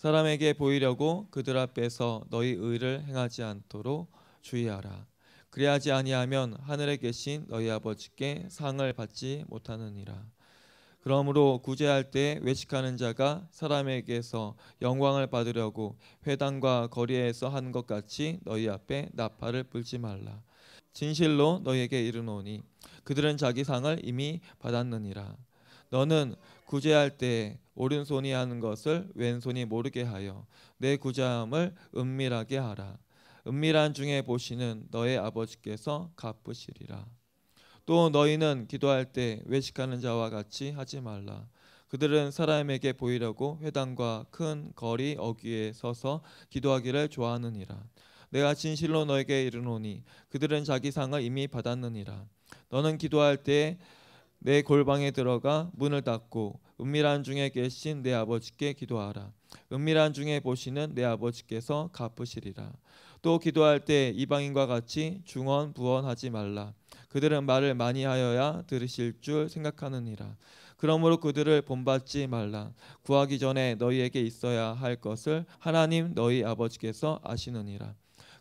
사람에게 보이려고 그들 앞에서 너희 의를 행하지 않도록 주의하라. 그리하지 아니하면 하늘에 계신 너희 아버지께 상을 받지 못하느니라. 그러므로 구제할 때 외식하는 자가 사람에게서 영광을 받으려고 회당과 거리에서 한 것 같이 너희 앞에 나팔을 불지 말라. 진실로 너희에게 이르노니 그들은 자기 상을 이미 받았느니라. 너는 구제할 때 오른손이 하는 것을 왼손이 모르게 하여 내 구자함을 은밀하게 하라. 은밀한 중에 보시는 너의 아버지께서 갚으시리라. 또 너희는 기도할 때 외식하는 자와 같이 하지 말라. 그들은 사람에게 보이려고 회당과 큰 거리 어귀에 서서 기도하기를 좋아하느니라. 내가 진실로 너에게 이르노니 그들은 자기 상을 이미 받았느니라. 너는 기도할 때에 내 골방에 들어가 문을 닫고 은밀한 중에 계신 내 아버지께 기도하라. 은밀한 중에 보시는 내 아버지께서 갚으시리라. 또 기도할 때 이방인과 같이 중언 부언하지 말라. 그들은 말을 많이 하여야 들으실 줄 생각하느니라. 그러므로 그들을 본받지 말라. 구하기 전에 너희에게 있어야 할 것을 하나님 너희 아버지께서 아시느니라.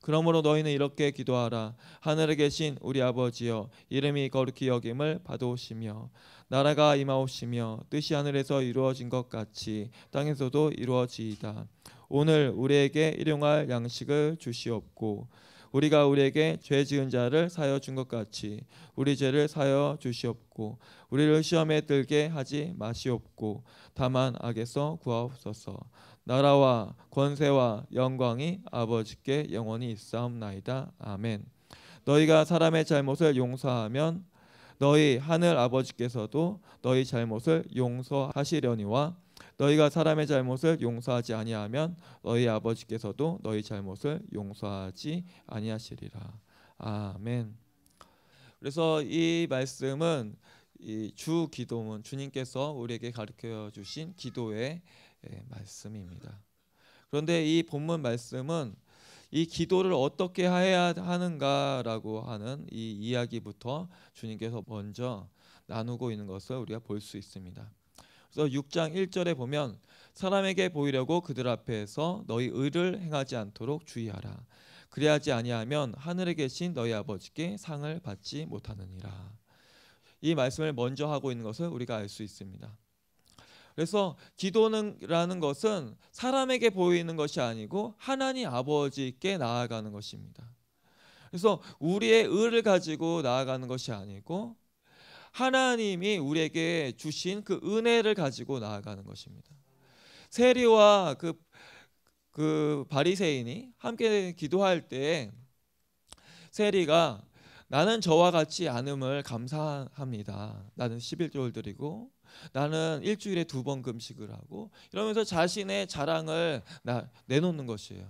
그러므로 너희는 이렇게 기도하라. 하늘에 계신 우리 아버지여, 이름이 거룩히 여김을 받으시며 나라가 임하옵시며 뜻이 하늘에서 이루어진 것 같이 땅에서도 이루어지이다. 오늘 우리에게 일용할 양식을 주시옵고 우리가 우리에게 죄 지은 자를 사여 준 것 같이 우리 죄를 사여 주시옵고 우리를 시험에 들게 하지 마시옵고 다만 악에서 구하옵소서. 나라와 권세와 영광이 아버지께 영원히 있사옵나이다. 아멘. 너희가 사람의 잘못을 용서하면 너희 하늘 아버지께서도 너희 잘못을 용서하시려니와 너희가 사람의 잘못을 용서하지 아니하면 너희 아버지께서도 너희 잘못을 용서하지 아니하시리라. 아멘. 그래서 이 말씀은 이주 기도문 주님께서 우리에게 가르쳐 주신 기도의 예, 말씀입니다. 그런데 이 본문 말씀은 이 기도를 어떻게 해야 하는가라고 하는 이 이야기부터 주님께서 먼저 나누고 있는 것을 우리가 볼 수 있습니다. 그래서 6장 1절에 보면 사람에게 보이려고 그들 앞에서 너희 의를 행하지 않도록 주의하라. 그리하지 아니하면 하늘에 계신 너희 아버지께 상을 받지 못하느니라. 이 말씀을 먼저 하고 있는 것을 우리가 알 수 있습니다. 그래서 기도는라는 것은 사람에게 보이는 것이 아니고 하나님 아버지께 나아가는 것입니다. 그래서 우리의 의를 가지고 나아가는 것이 아니고 하나님이 우리에게 주신 그 은혜를 가지고 나아가는 것입니다. 세리와 그, 그 바리새인이 함께 기도할 때 세리가 나는 저와 같이 않음을 감사합니다. 나는 11조를 드리고 나는 일주일에 두 번 금식을 하고 이러면서 자신의 자랑을 내놓는 것이에요.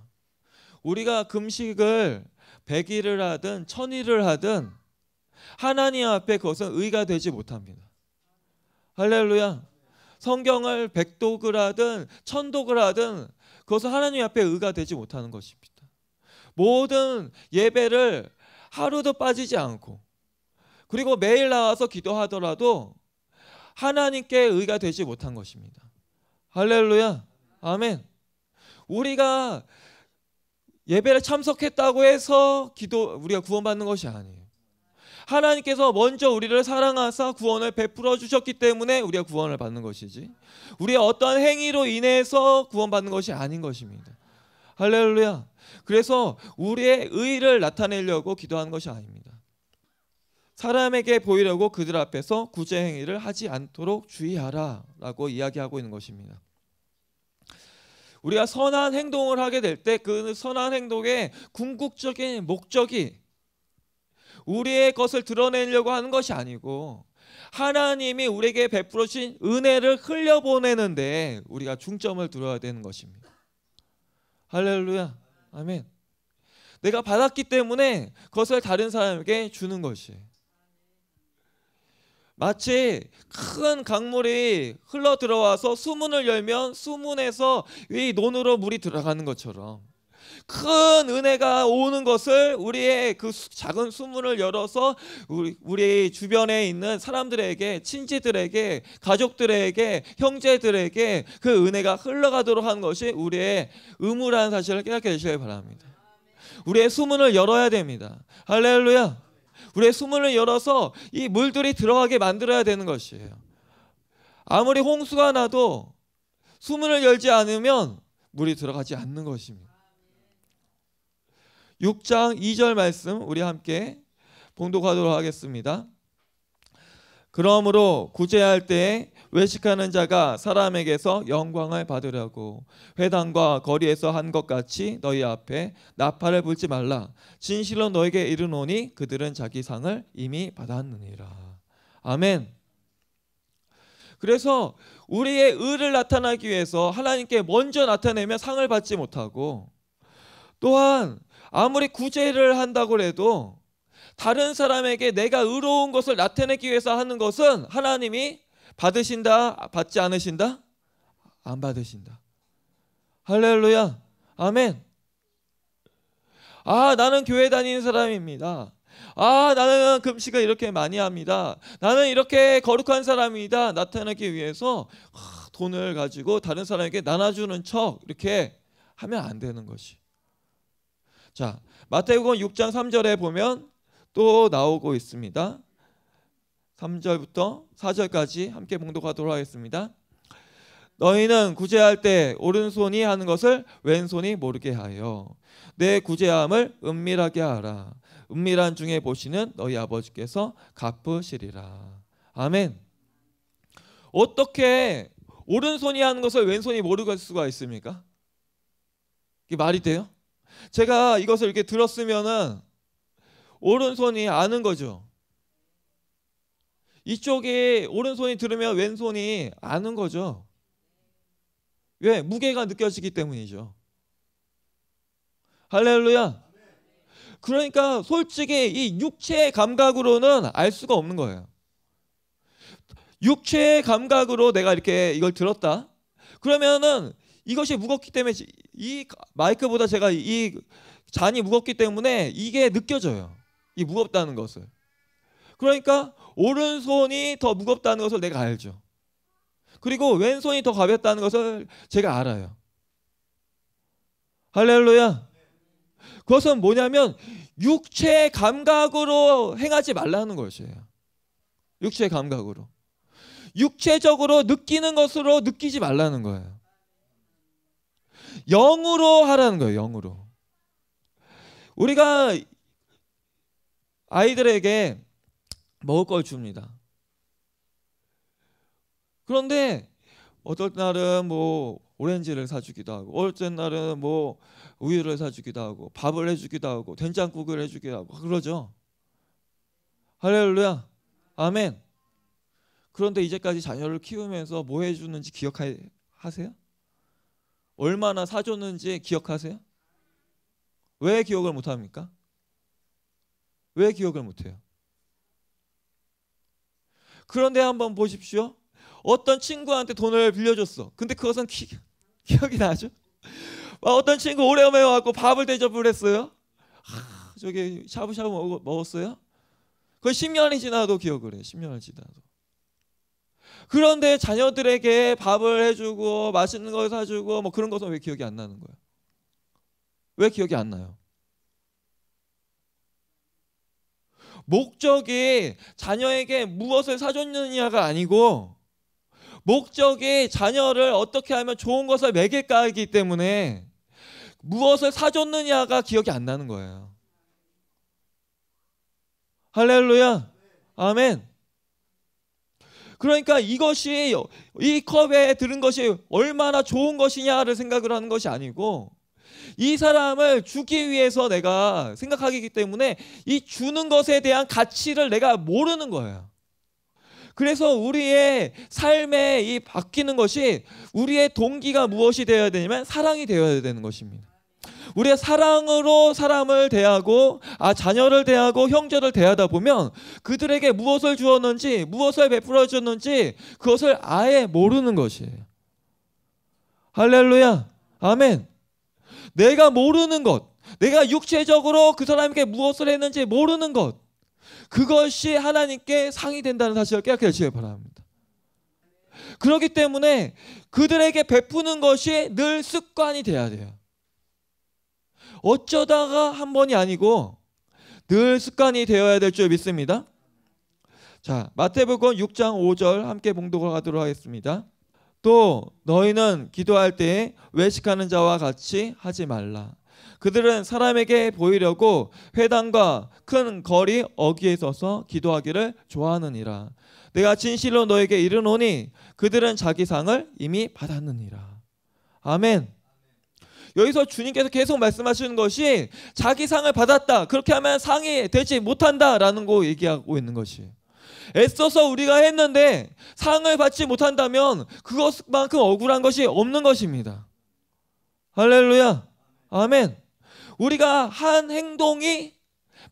우리가 금식을 백일을 하든 천일을 하든 하나님 앞에 그것은 의가 되지 못합니다. 할렐루야. 성경을 백독을 하든 천독을 하든 그것은 하나님 앞에 의가 되지 못하는 것입니다. 모든 예배를 하루도 빠지지 않고 그리고 매일 나와서 기도하더라도 하나님께 의가 되지 못한 것입니다. 할렐루야. 아멘. 우리가 예배를 참석했다고 해서 기도 우리가 구원받는 것이 아니에요. 하나님께서 먼저 우리를 사랑하사 구원을 베풀어 주셨기 때문에 우리가 구원을 받는 것이지 우리의 어떤 행위로 인해서 구원받는 것이 아닌 것입니다. 할렐루야. 그래서 우리의 의를 나타내려고 기도하는 것이 아닙니다. 사람에게 보이려고 그들 앞에서 구제 행위를 하지 않도록 주의하라라고 이야기하고 있는 것입니다. 우리가 선한 행동을 하게 될 때 그 선한 행동의 궁극적인 목적이 우리의 것을 드러내려고 하는 것이 아니고 하나님이 우리에게 베풀어주신 은혜를 흘려보내는데 우리가 중점을 두어야 되는 것입니다. 할렐루야. 아멘. 내가 받았기 때문에 그것을 다른 사람에게 주는 것이에요. 마치 큰 강물이 흘러 들어와서 수문을 열면 수문에서 이 논으로 물이 들어가는 것처럼 큰 은혜가 오는 것을 우리의 그 작은 수문을 열어서 우리, 우리 주변에 있는 사람들에게 친지들에게 가족들에게 형제들에게 그 은혜가 흘러가도록 하는 것이 우리의 의무라는 사실을 깨닫게 되시길 바랍니다. 우리의 수문을 열어야 됩니다. 할렐루야. 우리의 수문을 열어서 이 물들이 들어가게 만들어야 되는 것이에요. 아무리 홍수가 나도 수문을 열지 않으면 물이 들어가지 않는 것입니다. 6장 2절 말씀 우리 함께 봉독하도록 하겠습니다. 그러므로 구제할 때에 외식하는 자가 사람에게서 영광을 받으려고 회당과 거리에서 한 것 같이 너희 앞에 나팔을 불지 말라 진실로 너에게 이르노니 그들은 자기 상을 이미 받았느니라 아멘 그래서 우리의 의를 나타나기 위해서 하나님께 먼저 나타내면 상을 받지 못하고 또한 아무리 구제를 한다고 해도 다른 사람에게 내가 의로운 것을 나타내기 위해서 하는 것은 하나님이 받으신다? 받지 않으신다? 안 받으신다. 할렐루야. 아멘. 아, 나는 교회 다니는 사람입니다. 아, 나는 금식을 이렇게 많이 합니다. 나는 이렇게 거룩한 사람이다. 나타내기 위해서 아, 돈을 가지고 다른 사람에게 나눠주는 척 이렇게 하면 안 되는 것이. 자, 마태복음 6장 3절에 보면 또 나오고 있습니다. 3절부터 4절까지 함께 봉독하도록 하겠습니다. 너희는 구제할 때 오른손이 하는 것을 왼손이 모르게 하여 내 구제함을 은밀하게 하라. 은밀한 중에 보시는 너희 아버지께서 갚으시리라. 아멘. 어떻게 오른손이 하는 것을 왼손이 모르갈 수가 있습니까? 이게 말이 돼요? 제가 이것을 이렇게 들었으면은 오른손이 아는 거죠. 이쪽에 오른손이 들으면 왼손이 아는 거죠. 왜? 무게가 느껴지기 때문이죠. 할렐루야. 그러니까 솔직히 이 육체의 감각으로는 알 수가 없는 거예요. 육체의 감각으로 내가 이렇게 이걸 들었다. 그러면은 이것이 무겁기 때문에 이 마이크보다 제가 이 잔이 무겁기 때문에 이게 느껴져요. 이 무겁다는 것을. 그러니까 오른손이 더 무겁다는 것을 내가 알죠. 그리고 왼손이 더 가볍다는 것을 제가 알아요. 할렐루야. 그것은 뭐냐면 육체의 감각으로 행하지 말라는 것이에요. 육체의 감각으로. 육체적으로 느끼는 것으로 느끼지 말라는 거예요. 영으로 하라는 거예요. 영으로. 우리가 아이들에게 먹을 걸 줍니다. 그런데 어떨 날은 뭐 오렌지를 사주기도 하고 어떨 날은 뭐 우유를 사주기도 하고 밥을 해주기도 하고 된장국을 해주기도 하고 그러죠. 할렐루야, 아멘. 그런데 이제까지 자녀를 키우면서 뭐 해주는지 기억하세요? 얼마나 사줬는지 기억하세요? 왜 기억을 못합니까? 왜 기억을 못해요? 그런데 한번 보십시오. 어떤 친구한테 돈을 빌려줬어. 근데 그것은 기, 억이 나죠? 아, 어떤 친구 오래오래 와갖고 밥을 대접을 했어요. 아, 저기 샤브샤브 먹, 먹었어요. 그 10년이 지나도 기억을 해. 10년이 지나도. 그런데 자녀들에게 밥을 해주고 맛있는 걸 사주고 뭐 그런 것은 왜 기억이 안 나는 거야? 왜 기억이 안 나요? 목적이 자녀에게 무엇을 사줬느냐가 아니고 목적이 자녀를 어떻게 하면 좋은 것을 매일까하기 때문에 무엇을 사줬느냐가 기억이 안 나는 거예요. 할렐루야. 아멘. 그러니까 이것이 이 컵에 들은 것이 얼마나 좋은 것이냐를 생각을 하는 것이 아니고 이 사람을 주기 위해서 내가 생각하기 때문에 이 주는 것에 대한 가치를 내가 모르는 거예요. 그래서 우리의 삶에 이 바뀌는 것이 우리의 동기가 무엇이 되어야 되냐면 사랑이 되어야 되는 것입니다. 우리의 사랑으로 사람을 대하고 아 자녀를 대하고 형제를 대하다 보면 그들에게 무엇을 주었는지 무엇을 베풀어 주었는지 그것을 아예 모르는 것이에요. 할렐루야. 아멘. 내가 모르는 것, 내가 육체적으로 그 사람에게 무엇을 했는지 모르는 것, 그것이 하나님께 상이 된다는 사실을 깨닫게 되시길 바랍니다. 그렇기 때문에 그들에게 베푸는 것이 늘 습관이 돼야 돼요. 어쩌다가 한 번이 아니고 늘 습관이 되어야 될 줄 믿습니다. 자, 마태복음 6장 5절 함께 봉독을 하도록 하겠습니다. 또 너희는 기도할 때 외식하는 자와 같이 하지 말라. 그들은 사람에게 보이려고 회당과 큰 거리 어귀에 서서 기도하기를 좋아하느니라. 내가 진실로 너에게 이르노니 그들은 자기 상을 이미 받았느니라. 아멘. 여기서 주님께서 계속 말씀하시는 것이 자기 상을 받았다. 그렇게 하면 상이 되지 못한다라는 거 얘기하고 있는 것이 애써서 우리가 했는데 상을 받지 못한다면 그것만큼 억울한 것이 없는 것입니다. 할렐루야. 아멘. 우리가 한 행동이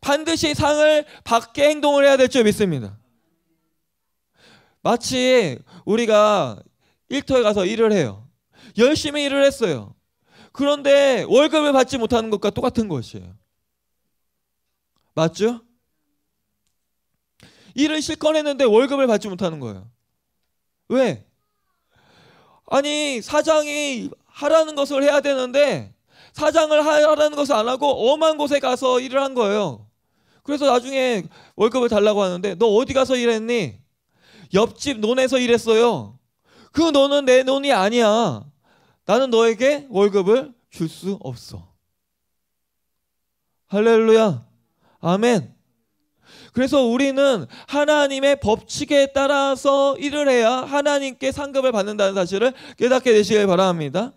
반드시 상을 받게 행동을 해야 될 줄 믿습니다. 마치 우리가 일터에 가서 일을 해요. 열심히 일을 했어요. 그런데 월급을 받지 못하는 것과 똑같은 것이에요. 맞죠? 일을 실권했는데 월급을 받지 못하는 거예요. 왜? 아니 사장이 하라는 것을 해야 되는데 사장을 하라는 것을 안 하고 엄한 곳에 가서 일을 한 거예요. 그래서 나중에 월급을 달라고 하는데 너 어디 가서 일했니? 옆집 논에서 일했어요. 그 논은 내 논이 아니야. 나는 너에게 월급을 줄 수 없어. 할렐루야. 아멘. 그래서 우리는 하나님의 법칙에 따라서 일을 해야 하나님께 상급을 받는다는 사실을 깨닫게 되시길 바랍니다.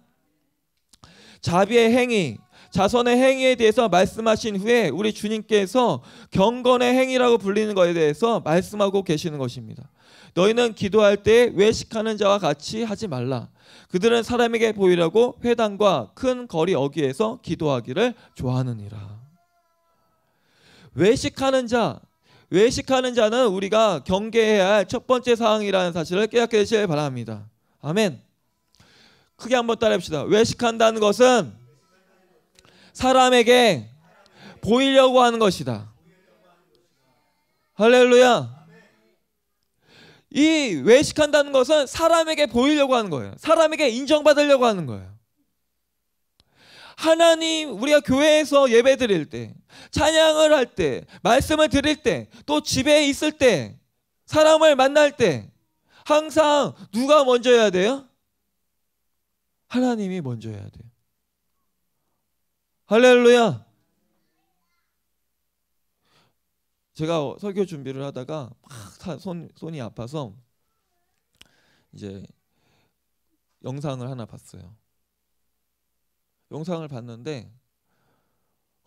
자비의 행위, 자선의 행위에 대해서 말씀하신 후에 우리 주님께서 경건의 행위라고 불리는 것에 대해서 말씀하고 계시는 것입니다. 너희는 기도할 때 외식하는 자와 같이 하지 말라. 그들은 사람에게 보이려고 회당과 큰 거리 어귀에서 기도하기를 좋아하느니라. 외식하는 자, 외식하는 자는 우리가 경계해야 할 첫 번째 사항이라는 사실을 깨닫게 되시길 바랍니다. 아멘. 크게 한번 따라합시다. 외식한다는 것은 사람에게 보이려고 하는 것이다. 할렐루야. 이 외식한다는 것은 사람에게 보이려고 하는 거예요. 사람에게 인정받으려고 하는 거예요. 하나님 우리가 교회에서 예배 드릴 때 찬양을 할 때, 말씀을 드릴 때, 또 집에 있을 때, 사람을 만날 때, 항상 누가 먼저 해야 돼요? 하나님이 먼저 해야 돼요. 할렐루야! 제가 설교 준비를 하다가 막 손, 손이 아파서 이제 영상을 하나 봤어요. 영상을 봤는데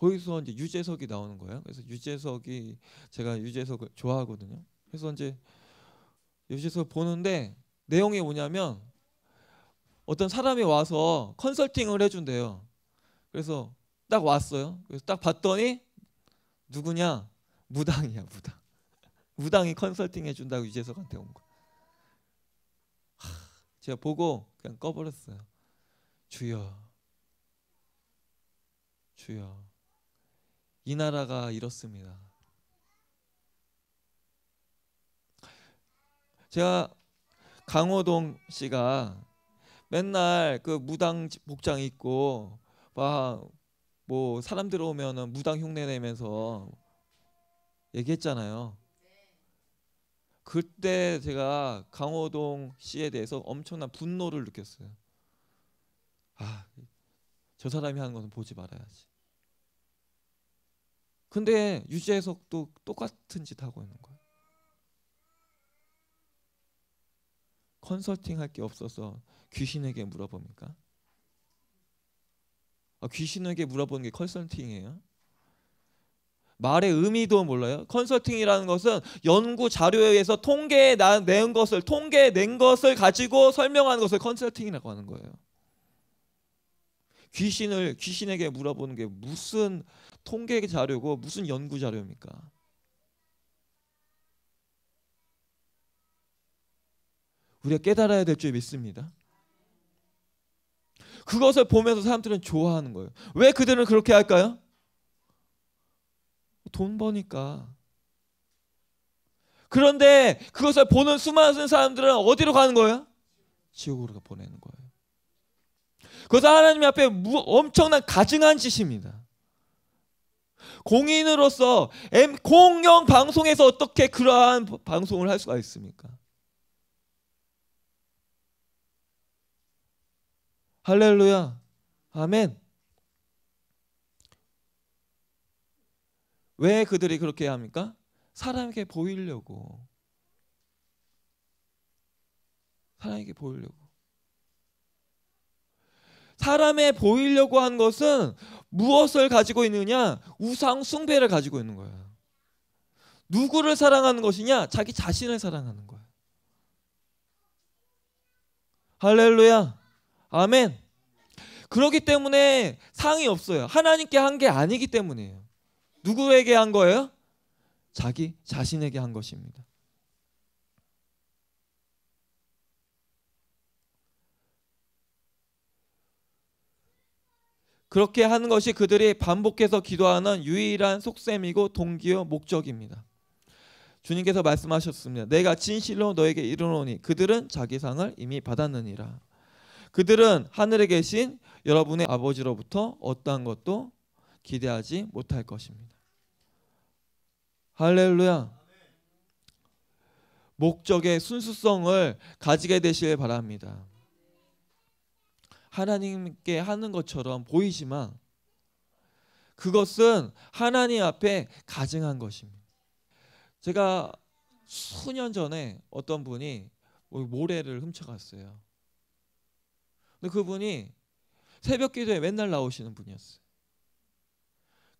거기서 이제 유재석이 나오는 거예요. 그래서 유재석이 제가 유재석을 좋아하거든요. 그래서 이제 유재석을 보는데 내용이 뭐냐면 어떤 사람이 와서 컨설팅을 해준대요. 그래서 딱 왔어요. 그래서 딱 봤더니 누구냐 무당이야 무당. 무당이 컨설팅 해준다고 유재석한테 온 거. 하, 제가 보고 그냥 꺼버렸어요. 주여, 주여. 이 나라가 이렇습니다. 제가 강호동 씨가 맨날 그 무당 복장 입고 막 뭐 사람들 오면은 무당 흉내 내면서 얘기했잖아요. 그때 제가 강호동 씨에 대해서 엄청난 분노를 느꼈어요. 아, 저 사람이 하는 것은 보지 말아야지. 근데 유재석도 똑같은 짓 하고 있는 거예요. 컨설팅 할 게 없어서 귀신에게 물어봅니까? 아, 귀신에게 물어보는 게 컨설팅이에요? 말의 의미도 몰라요. 컨설팅이라는 것은 연구 자료에 의해서 통계에 낸 것을 통계에 낸 것을 가지고 설명하는 것을 컨설팅이라고 하는 거예요. 귀신을 귀신에게 물어보는 게 무슨 통계 자료고 무슨 연구 자료입니까? 우리가 깨달아야 될 줄 믿습니다. 그것을 보면서 사람들은 좋아하는 거예요. 왜 그들은 그렇게 할까요? 돈 버니까. 그런데 그것을 보는 수많은 사람들은 어디로 가는 거예요? 지옥으로 보내는 거예요. 그것은 하나님 앞에 엄청난 가증한 짓입니다. 공인으로서 공영 방송에서 어떻게 그러한 방송을 할 수가 있습니까? 할렐루야. 아멘. 왜 그들이 그렇게 합니까? 사람에게 보이려고. 사람에게 보이려고. 사람의 보이려고 한 것은 무엇을 가지고 있느냐? 우상 숭배를 가지고 있는 거야. 누구를 사랑하는 것이냐? 자기 자신을 사랑하는 거야. 할렐루야. 아멘. 그렇기 때문에 상이 없어요. 하나님께 한 게 아니기 때문이에요. 누구에게 한 거예요? 자기 자신에게 한 것입니다. 그렇게 하는 것이 그들이 반복해서 기도하는 유일한 속셈이고 동기요 목적입니다. 주님께서 말씀하셨습니다. 내가 진실로 너에게 이르노니 그들은 자기 상을 이미 받았느니라. 그들은 하늘에 계신 여러분의 아버지로부터 어떠한 것도 기대하지 못할 것입니다. 할렐루야. 목적의 순수성을 가지게 되시길 바랍니다. 하나님께 하는 것처럼 보이지만 그것은 하나님 앞에 가증한 것입니다. 제가 수년 전에 어떤 분이 뭐 모래를 훔쳐갔어요. 근데 그분이 새벽 기도에 맨날 나오시는 분이었어요.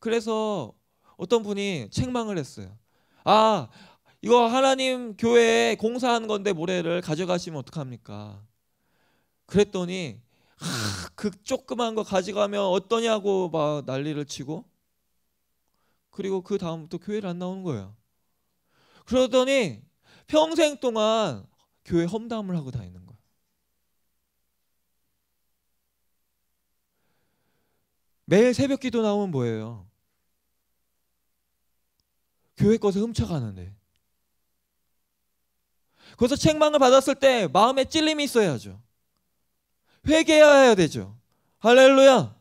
그래서 어떤 분이 책망을 했어요. 아, 이거 하나님 교회에 공사한 건데 모래를 가져가시면 어떡합니까? 그랬더니 그 조그만 거 가져가면 어떠냐고 막 난리를 치고 그리고 그 다음부터 교회를 안 나오는 거예요. 그러더니 평생 동안 교회 험담을 하고 다니는 거예요. 매일 새벽 기도 나오면 뭐예요? 교회 것을 훔쳐가는데. 그래서 책망을 받았을 때 마음에 찔림이 있어야죠. 회개해야 되죠. 할렐루야.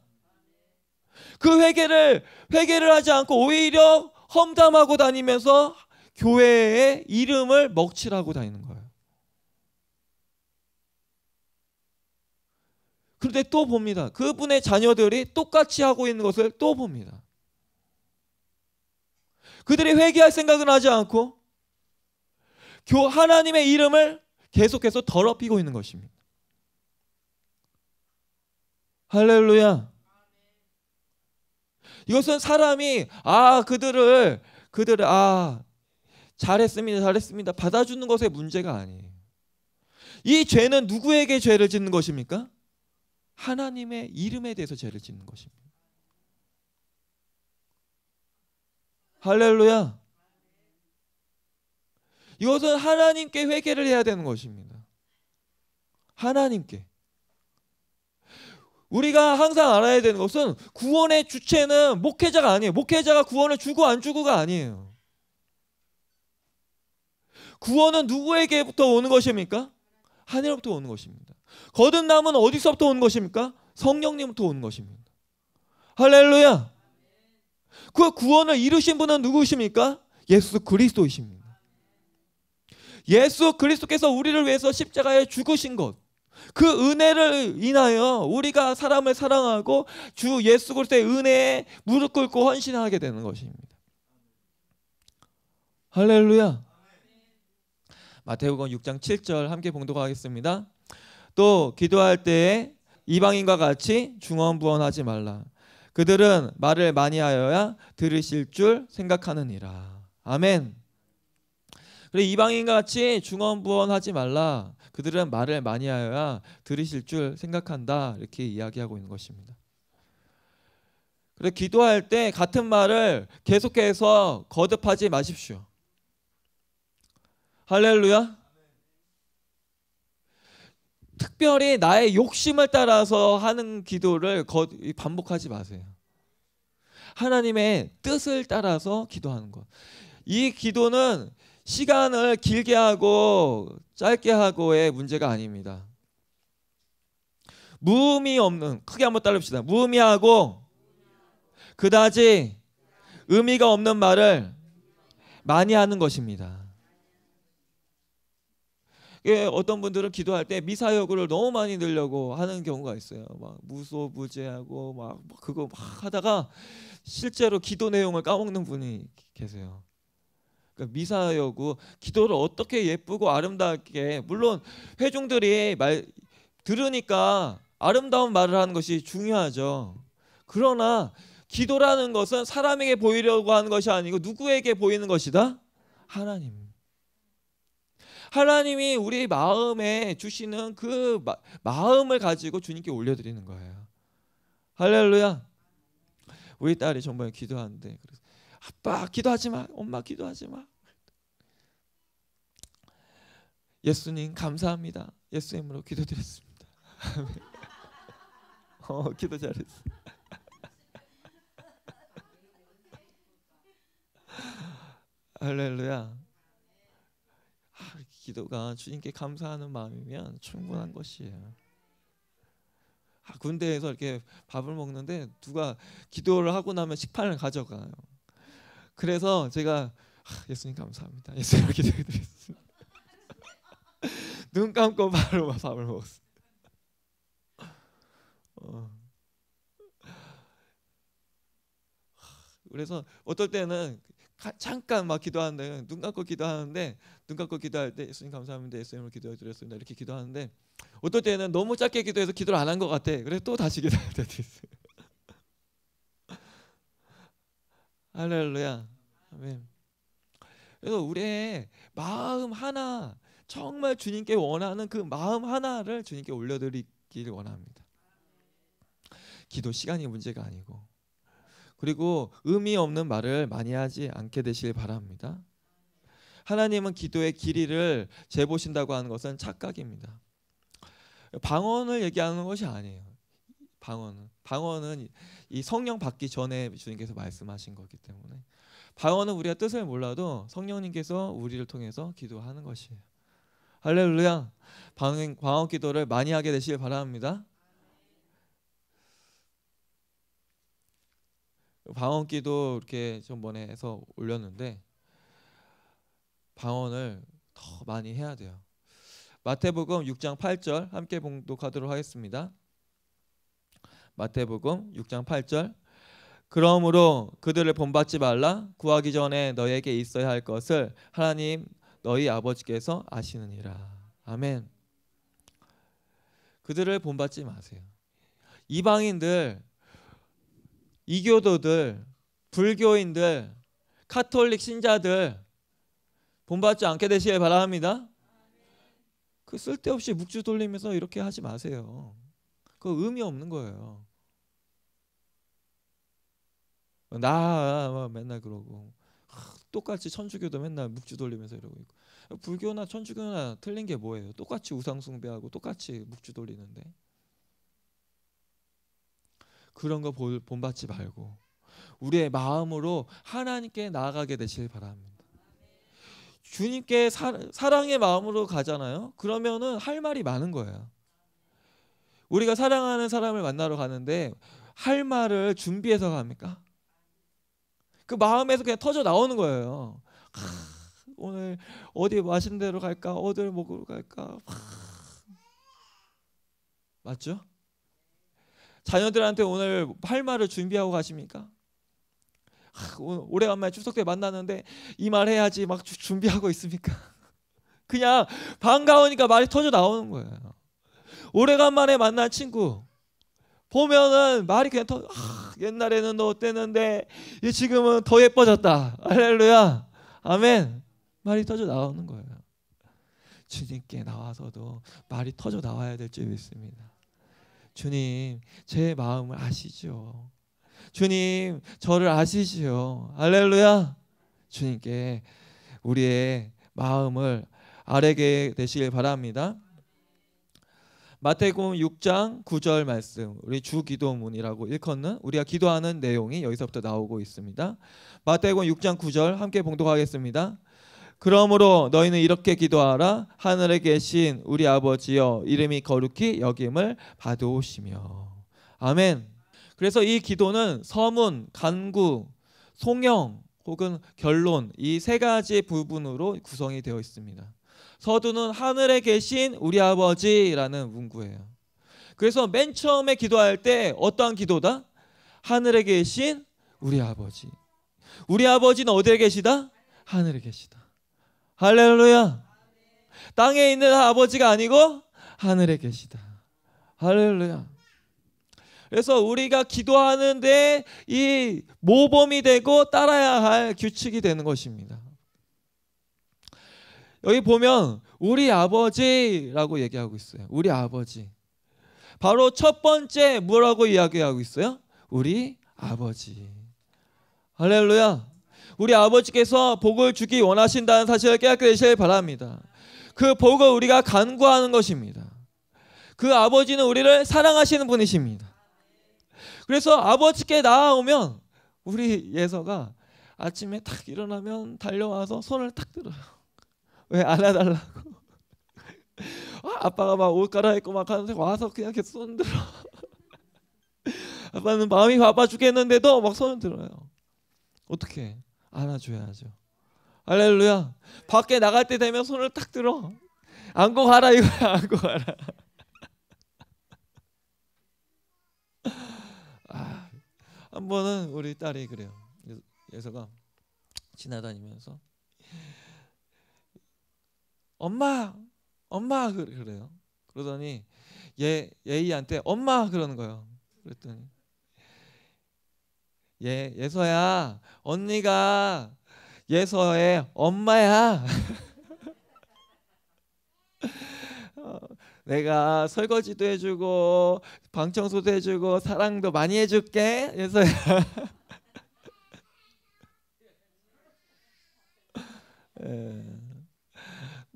그 회개를 회개를 하지 않고 오히려 험담하고 다니면서 교회의 이름을 먹칠하고 다니는 거예요. 그런데 또 봅니다. 그분의 자녀들이 똑같이 하고 있는 것을 또 봅니다. 그들이 회개할 생각은 하지 않고 교 하나님의 이름을 계속해서 더럽히고 있는 것입니다. 할렐루야. 이것은 사람이 아 그들을 그들을 아 잘했습니다 잘했습니다 받아주는 것의 문제가 아니에요. 이 죄는 누구에게 죄를 짓는 것입니까? 하나님의 이름에 대해서 죄를 짓는 것입니다. 할렐루야. 이것은 하나님께 회개를 해야 되는 것입니다. 하나님께. 우리가 항상 알아야 되는 것은 구원의 주체는 목회자가 아니에요. 목회자가 구원을 주고 안 주고가 아니에요. 구원은 누구에게부터 오는 것입니까? 하늘로부터 오는 것입니다. 거듭남은 어디서부터 오는 것입니까? 성령님부터 오는 것입니다. 할렐루야. 그 구원을 이루신 분은 누구십니까? 예수 그리스도이십니다. 예수 그리스도께서 우리를 위해서 십자가에 죽으신 것. 그 은혜를 인하여 우리가 사람을 사랑하고 주 예수 그리스도의 은혜에 무릎 꿇고 헌신하게 되는 것입니다. 할렐루야. 마태복음 6장 7절 함께 봉독하겠습니다. 또 기도할 때에 이방인과 같이 중언부언하지 말라. 그들은 말을 많이 하여야 들으실 줄 생각하느니라. 아멘. 그래 이방인과 같이 중언부언하지 말라. 그들은 말을 많이 하여야 들으실 줄 생각한다 이렇게 이야기하고 있는 것입니다. 그래 기도할 때 같은 말을 계속해서 거듭하지 마십시오. 할렐루야. 특별히 나의 욕심을 따라서 하는 기도를 반복하지 마세요. 하나님의 뜻을 따라서 기도하는 것. 이 기도는 시간을 길게 하고 짧게 하고의 문제가 아닙니다. 무음이 없는 크게 한번 따릅시다. 무음이하고 그다지 의미가 없는 말을 많이 하는 것입니다. 예, 어떤 분들은 기도할 때미사여구 너무 많이 늘려고 하는 경우가 있어요. 막 무소부재하고 막 그거 막 하다가 실제로 기도 내용을 까먹는 분이 계세요. 그러니까 미사여구 기도를 어떻게 예쁘고 아름답게 물론 회중들이 말 들으니까 아름다운 말을 하는 것이 중요하죠. 그러나 기도라는 것은 사람에게 보이려고 하는 것이 아니고 누구에게 보이는 것이다? 하나님. 하나님이 우리 마음에 주시는 그 마, 음을 가지고 주님께 올려드리는 거예요. 할렐루야. 우리 딸이 정말 기도하는데 그래서 아빠 기도하지 마. 엄마 기도하지 마. 예수님 감사합니다. 예수님으로 기도드렸습니다. 어, 기도 잘했어. 할렐루야. 아, 기도가 주님께 감사하는 마음이면 충분한 것이에요. 아, 군대에서 이렇게 밥을 먹는데 누가 기도를 하고 나면 식판을 가져가요. 그래서 제가 하, 예수님 감사합니다. 예수님 기도드렸습니다. 눈 감고 바로 밥을 먹었어요. 어. 그래서 어떨 때는 잠깐 막 기도하는데 눈 감고 기도하는데 눈 감고 기도할 때 예수님 감사합니다 예수님을 기도해 드렸습니다 이렇게 기도하는데 어떨 때는 너무 짧게 기도해서 기도를 안 한 것 같아 그래서 또 다시 기도할 때도 있어요 할렐루야. 아멘. 그래서 우리의 마음 하나 정말 주님께 원하는 그 마음 하나를 주님께 올려드리길 원합니다. 기도 시간이 문제가 아니고 그리고 의미 없는 말을 많이 하지 않게 되시길 바랍니다. 하나님은 기도의 길이를 재보신다고 하는 것은 착각입니다. 방언을 얘기하는 것이 아니에요. 방언은 방언은 이 성령 받기 전에 주님께서 말씀하신 거기 때문에 방언은 우리가 뜻을 몰라도 성령님께서 우리를 통해서 기도하는 것이에요. 할렐루야. 방언, 방언 기도를 많이 하게 되시길 바랍니다. 방언 기도 이렇게 전번에 해서 올렸는데 방언을 더 많이 해야 돼요. 마태복음 6장 8절 함께 봉독하도록 하겠습니다. 마태복음 6장 8절 그러므로 그들을 본받지 말라 구하기 전에 너에게 있어야 할 것을 하나님 너희 아버지께서 아시느니라 아멘 그들을 본받지 마세요 이방인들 이교도들 불교인들 카톨릭 신자들 본받지 않게 되시길 바랍니다. 그 쓸데없이 묵주 돌리면서 이렇게 하지 마세요. 그 의미 없는 거예요. 나 맨날 그러고 똑같이 천주교도 맨날 묵주 돌리면서 이러고 있고 불교나 천주교나 틀린 게 뭐예요? 똑같이 우상 숭배하고 똑같이 묵주 돌리는데 그런 거 본받지 말고 우리의 마음으로 하나님께 나아가게 되시길 바랍니다. 주님께 사, 사랑의 마음으로 가잖아요. 그러면은 할 말이 많은 거예요. 우리가 사랑하는 사람을 만나러 가는데 할 말을 준비해서 갑니까? 그 마음에서 그냥 터져 나오는 거예요. 하, 오늘 어디 마신 대로 갈까? 어딜 먹으러 갈까? 하. 맞죠? 자녀들한테 오늘 할 말을 준비하고 가십니까? 하, 오래간만에 추석 때 만났는데 이 말 해야지 막 준비하고 있습니까? 그냥 반가우니까 말이 터져 나오는 거예요. 오래간만에 만난 친구 보면은 말이 그냥 더 아, 옛날에는 너 어땠는데 지금은 더 예뻐졌다 할렐루야 아멘 말이 터져 나오는 거예요 주님께 나와서도 말이 터져 나와야 될 줄 믿습니다 주님 제 마음을 아시죠 주님 저를 아시지요 할렐루야 주님께 우리의 마음을 아뢰게 되시길 바랍니다 마태복음 6장 9절 말씀 우리 주 기도문이라고 일컫는 우리가 기도하는 내용이 여기서부터 나오고 있습니다. 마태복음 6장 9절 함께 봉독하겠습니다. 그러므로 너희는 이렇게 기도하라 하늘에 계신 우리 아버지여 이름이 거룩히 여김을 받으시며 아멘. 그래서 이 기도는 서문, 간구, 송영 혹은 결론 이 세 가지 부분으로 구성이 되어 있습니다. 서두는 하늘에 계신 우리 아버지라는 문구예요. 그래서 맨 처음에 기도할 때 어떠한 기도다? 하늘에 계신 우리 아버지. 우리 아버지는 어디에 계시다? 하늘에 계시다. 할렐루야. 땅에 있는 아버지가 아니고 하늘에 계시다. 할렐루야. 그래서 우리가 기도하는데 이 모범이 되고 따라야 할 규칙이 되는 것입니다. 여기 보면 우리 아버지라고 얘기하고 있어요. 우리 아버지. 바로 첫 번째 뭐라고 이야기하고 있어요? 우리 아버지. 할렐루야. 우리 아버지께서 복을 주기 원하신다는 사실을 깨닫게 되시길 바랍니다. 그 복을 우리가 간구하는 것입니다. 그 아버지는 우리를 사랑하시는 분이십니다. 그래서 아버지께 나아오면 우리 예서가 아침에 탁 일어나면 달려와서 손을 탁 들어요. 왜 안아달라고 아, 아빠가 막 옷 갈아입고 막 하는데 와서 그냥 이렇 손들어 아빠는 마음이 바빠 죽겠는데도 막 손을 들어요 어떻게 안아줘야죠 할렐루야 밖에 나갈 때 되면 손을 탁 들어 안고 가라 이거야 안고 가라 아, 한 번은 우리 딸이 그래요 예, 예서가 지나다니면서 엄마 엄마 그래요. 그러더니 예 예이한테 엄마 그러는 거예요. 그랬더니 예 예서야 언니가 예서의 엄마야. 어, 내가 설거지도 해주고 방 청소도 해주고 사랑도 많이 해줄게 예서야. 예.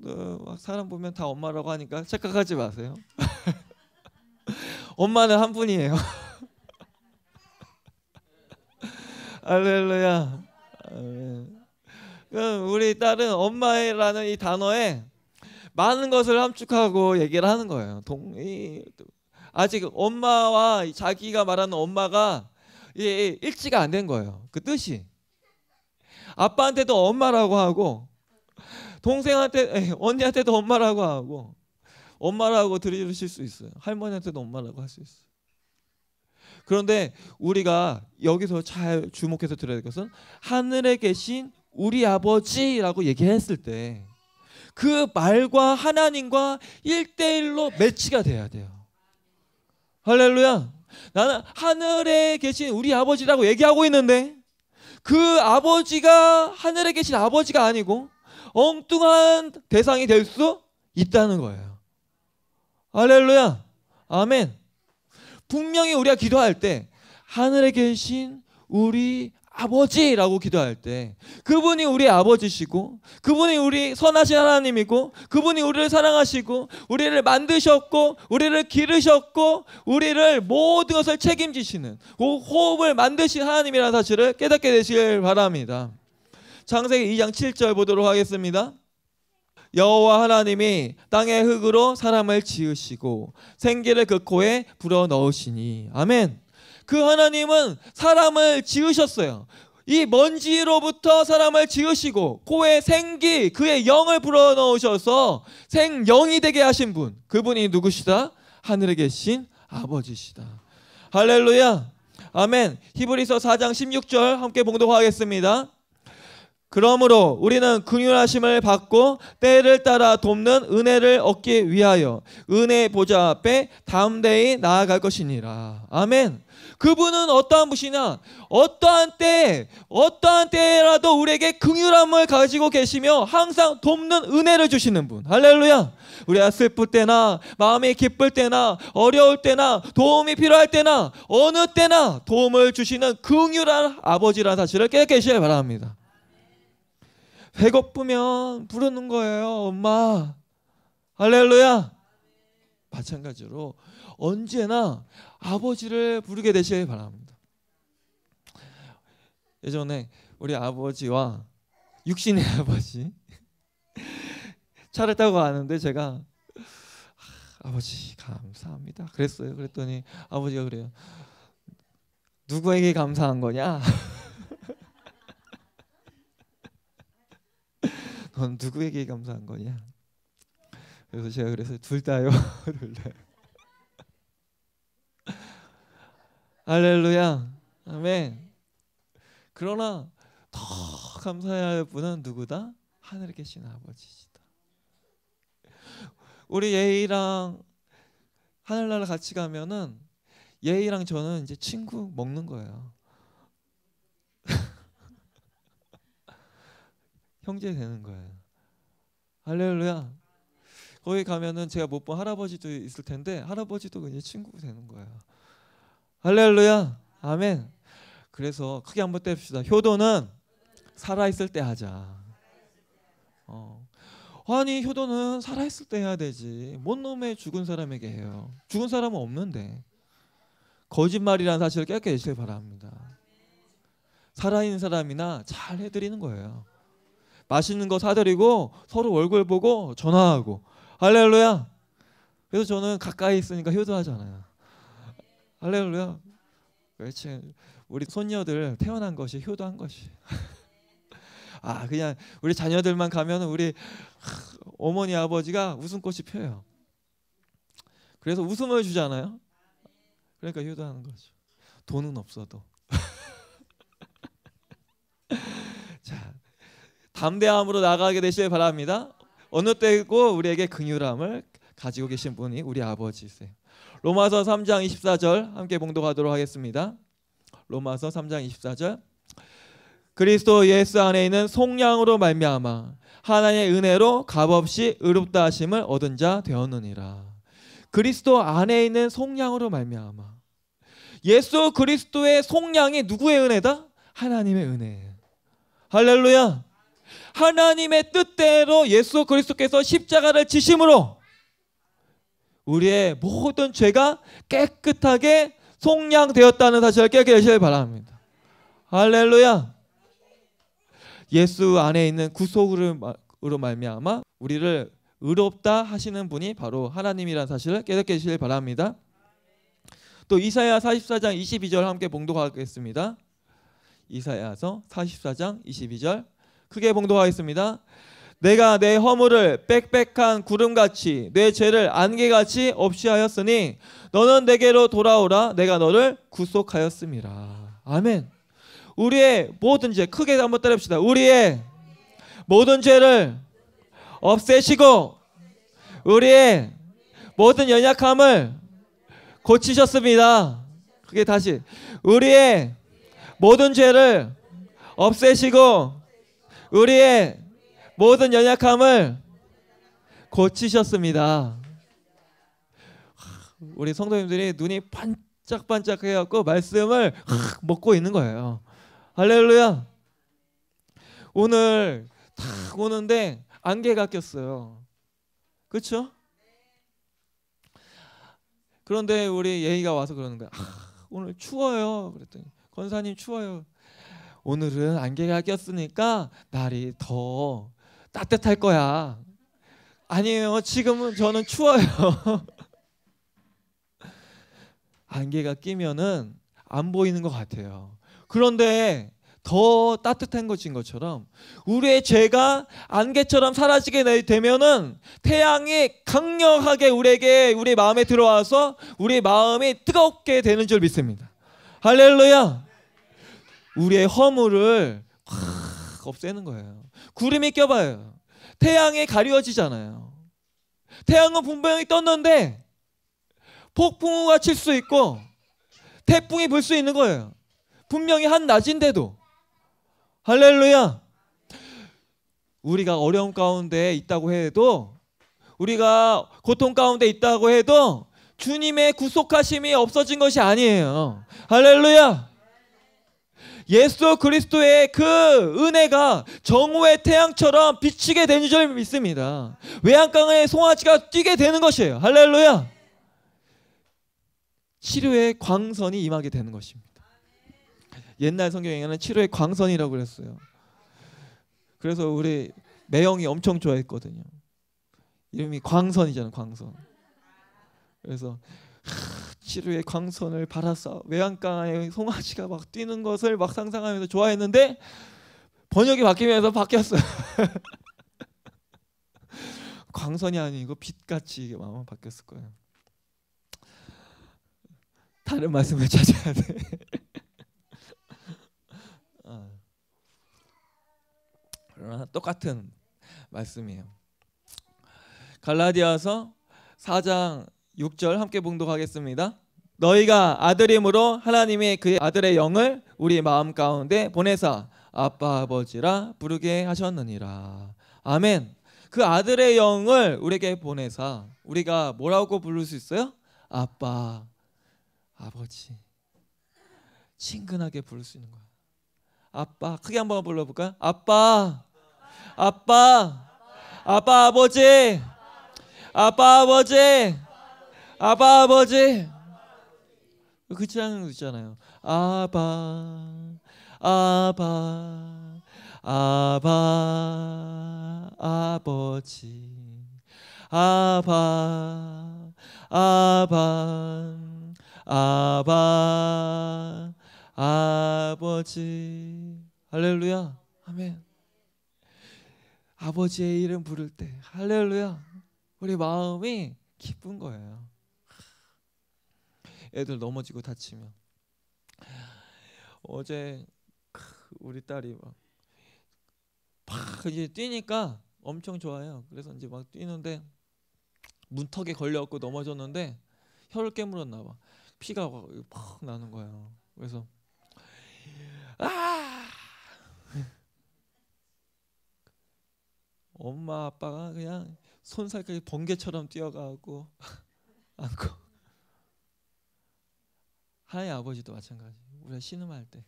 어, 사람 보면 다 엄마라고 하니까 착각하지 마세요. 엄마는 한 분이에요. 알렐루야 그럼 우리 딸은 엄마라는 이 단어에 많은 것을 함축하고 얘기를 하는 거예요. 동의 아직 엄마와 자기가 말하는 엄마가 일치가 안 된 거예요. 그 뜻이 아빠한테도 엄마라고 하고 동생한테 언니한테도 엄마라고 하고 엄마라고 들으실 수 있어요. 할머니한테도 엄마라고 할 수 있어요. 그런데 우리가 여기서 잘 주목해서 들어야 될 것은 하늘에 계신 우리 아버지라고 얘기했을 때 그 말과 하나님과 일대일로 매치가 돼야 돼요. 할렐루야. 나는 하늘에 계신 우리 아버지라고 얘기하고 있는데 그 아버지가 하늘에 계신 아버지가 아니고 엉뚱한 대상이 될 수 있다는 거예요. 할렐루야. 아멘. 분명히 우리가 기도할 때 하늘에 계신 우리 아버지라고 기도할 때 그분이 우리 아버지시고 그분이 우리 선하신 하나님이고 그분이 우리를 사랑하시고 우리를 만드셨고 우리를 기르셨고 우리를 모든 것을 책임지시는 그 호흡을 만드신 하나님이라는 사실을 깨닫게 되시길 바랍니다. 창세기 2장 7절 보도록 하겠습니다. 여호와 하나님이 땅의 흙으로 사람을 지으시고 생기를 그 코에 불어 넣으시니 아멘. 그 하나님은 사람을 지으셨어요. 이 먼지로부터 사람을 지으시고 코에 생기 그의 영을 불어 넣으셔서 생영이 되게 하신 분 그분이 누구시다? 하늘에 계신 아버지시다. 할렐루야. 아멘. 히브리서 4장 16절 함께 봉독하겠습니다. 그러므로 우리는 긍휼하심을 받고 때를 따라 돕는 은혜를 얻기 위하여 은혜 보좌 앞에 다음 대에 나아갈 것이니라. 아멘. 그분은 어떠한 분이냐? 어떠한 때에 어떠한 때라도 우리에게 긍휼함을 가지고 계시며 항상 돕는 은혜를 주시는 분. 할렐루야. 우리가 슬플 때나 마음이 기쁠 때나 어려울 때나 도움이 필요할 때나 어느 때나 도움을 주시는 긍휼한 아버지라는 사실을 깨닫게 하시길 바랍니다. 배고프면 부르는 거예요, 엄마. 할렐루야. 마찬가지로 언제나 아버지를 부르게 되시길 바랍니다. 예전에 우리 아버지와 육신의 아버지 차를 타고 가는데 제가 아, 아버지 감사합니다. 그랬어요. 그랬더니 아버지가 그래요. 누구에게 감사한 거냐? 그건 누구에게 감사한 거냐? 그래서 제가 그래서 둘 다요. 둘 다. 할렐루야. 아멘. 그러나 더 감사해야 할 분은 누구다? 하늘에 계신 아버지시다. 우리 예이랑 하늘나라 같이 가면은 예이랑 저는 이제 친구 먹는 거예요. 형제 되는 거예요. 할렐루야. 거기 가면은 제가 못 본 할아버지도 있을 텐데 할아버지도 그냥 친구 되는 거예요. 할렐루야. 아멘. 그래서 크게 한번 뗍시다. 효도는 살아 있을 때 하자. 어. 아니 효도는 살아 있을 때 해야 되지. 뭔 놈의 죽은 사람에게 해요. 죽은 사람은 없는데. 거짓말이라는 사실을 깨끗이해시길 바랍니다. 살아있는 사람이나 잘 해드리는 거예요. 맛있는 거 사드리고 서로 얼굴 보고 전화하고 할렐루야. 그래서 저는 가까이 있으니까 효도하잖아요. 할렐루야. 그렇지. 우리 손녀들 태어난 것이 효도한 것이. 아 그냥 우리 자녀들만 가면 우리 어머니 아버지가 웃음꽃이 펴요. 그래서 웃음을 주잖아요. 그러니까 효도하는 거죠. 돈은 없어도. 담대함으로 나가게 되시길 바랍니다. 어느 때고 우리에게 긍휼함을 가지고 계신 분이 우리 아버지세요. 로마서 3장 24절 함께 봉독하도록 하겠습니다. 로마서 3장 24절 그리스도 예수 안에 있는 속량으로 말미암아 하나님의 은혜로 값없이 의롭다 하심을 얻은 자 되었느니라. 그리스도 안에 있는 속량으로 말미암아 예수 그리스도의 속량이 누구의 은혜다? 하나님의 은혜. 할렐루야. 하나님의 뜻대로 예수 그리스도께서 십자가를 지심으로 우리의 모든 죄가 깨끗하게 속량되었다는 사실을 깨닫게 되시길 바랍니다. 할렐루야. 예수 안에 있는 구속으로 말미암아 우리를 의롭다 하시는 분이 바로 하나님이라는 사실을 깨닫게 되시길 바랍니다. 또 이사야 44장 22절 함께 봉독하겠습니다. 이사야서 44장 22절 크게 봉독하겠습니다. 내가 내 허물을 빽빽한 구름같이 내 죄를 안개같이 없이 하였으니 너는 내게로 돌아오라 내가 너를 구속하였음이라. 아멘. 우리의 모든 죄 크게 한번 따릅시다. 우리의 모든 죄를 없애시고 우리의 모든 연약함을 고치셨습니다. 그게 다시 우리의 모든 죄를 없애시고 우리의 모든 연약함을 고치셨습니다. 우리 성도님들이 눈이 반짝반짝해 갖고 말씀을 먹고 있는 거예요. 할렐루야. 오늘 탁 오는데 안개가 꼈어요. 그렇죠? 그런데 우리 예의가 와서 그러는 거야. 아, 오늘 추워요. 그랬더니 권사님 추워요. 오늘은 안개가 꼈으니까 날이 더 따뜻할 거야. 아니에요. 지금은 저는 추워요. 안개가 끼면은 안 보이는 것 같아요. 그런데 더 따뜻한 것인 것처럼 우리의 죄가 안개처럼 사라지게 되면은 태양이 강력하게 우리에게 우리 마음에 들어와서 우리 마음이 뜨겁게 되는 줄 믿습니다. 할렐루야. 우리의 허물을 확 없애는 거예요. 구름이 껴봐요. 태양에 가려지잖아요. 태양은 분명히 떴는데 폭풍우가 칠 수 있고 태풍이 불 수 있는 거예요. 분명히 한 낮인데도 할렐루야. 우리가 어려움 가운데 있다고 해도 우리가 고통 가운데 있다고 해도 주님의 구속하심이 없어진 것이 아니에요. 할렐루야. 예수 그리스도의 그 은혜가 정오의 태양처럼 비치게 되는 점을 믿습니다. 외양간의 송아지가 뛰게 되는 것이에요. 할렐루야. 치료의 광선이 임하게 되는 것입니다. 옛날 성경에는 치료의 광선이라고 그랬어요. 그래서 우리 매형이 엄청 좋아했거든요. 이름이 광선이잖아요, 광선. 그래서 지루의 광선을 바라서 외양간에 송아지가 막 뛰는 것을 막 상상하면서 좋아했는데 번역이 바뀌면서 바뀌었어요. 광선이 아니고 빛같이 이게 마음 바뀌었을 거예요. 다른 말씀을 찾아야 돼. 아. 그러나 똑같은 말씀이에요. 갈라디아서 4장 6절 함께 봉독하겠습니다. 너희가 아들임으로 하나님의 그 아들의 영을 우리 마음 가운데 보내사 아빠 아버지라 부르게 하셨느니라. 아멘. 그 아들의 영을 우리에게 보내사 우리가 뭐라고 부를 수 있어요? 아빠, 아버지. 친근하게 부를 수 있는 거야. 아빠 크게 한번 불러볼까요? 아빠, 아빠, 아빠 아버지, 아빠 아버지. 아빠 아버지 그렇지 않 있잖아요. 아바 아바 아바 아버지 아빠아빠 아바 아버지 할렐루야 아멘 아버지의 이름 부를 때 할렐루야 우리 마음이 기쁜 거예요 애들 넘어지고 다치면 어제 우리 딸이 막팍 이제 뛰니까 엄청 좋아요. 그래서 이제 막 뛰는데 문턱에 걸려갖고 넘어졌는데 혀를 깨물었나 봐. 피가 막 나는 거예요. 그래서 아 엄마 아빠가 그냥 손살까지 번개처럼 뛰어가고 안고 하나님 아버지도 마찬가지. 우리가 신음할 때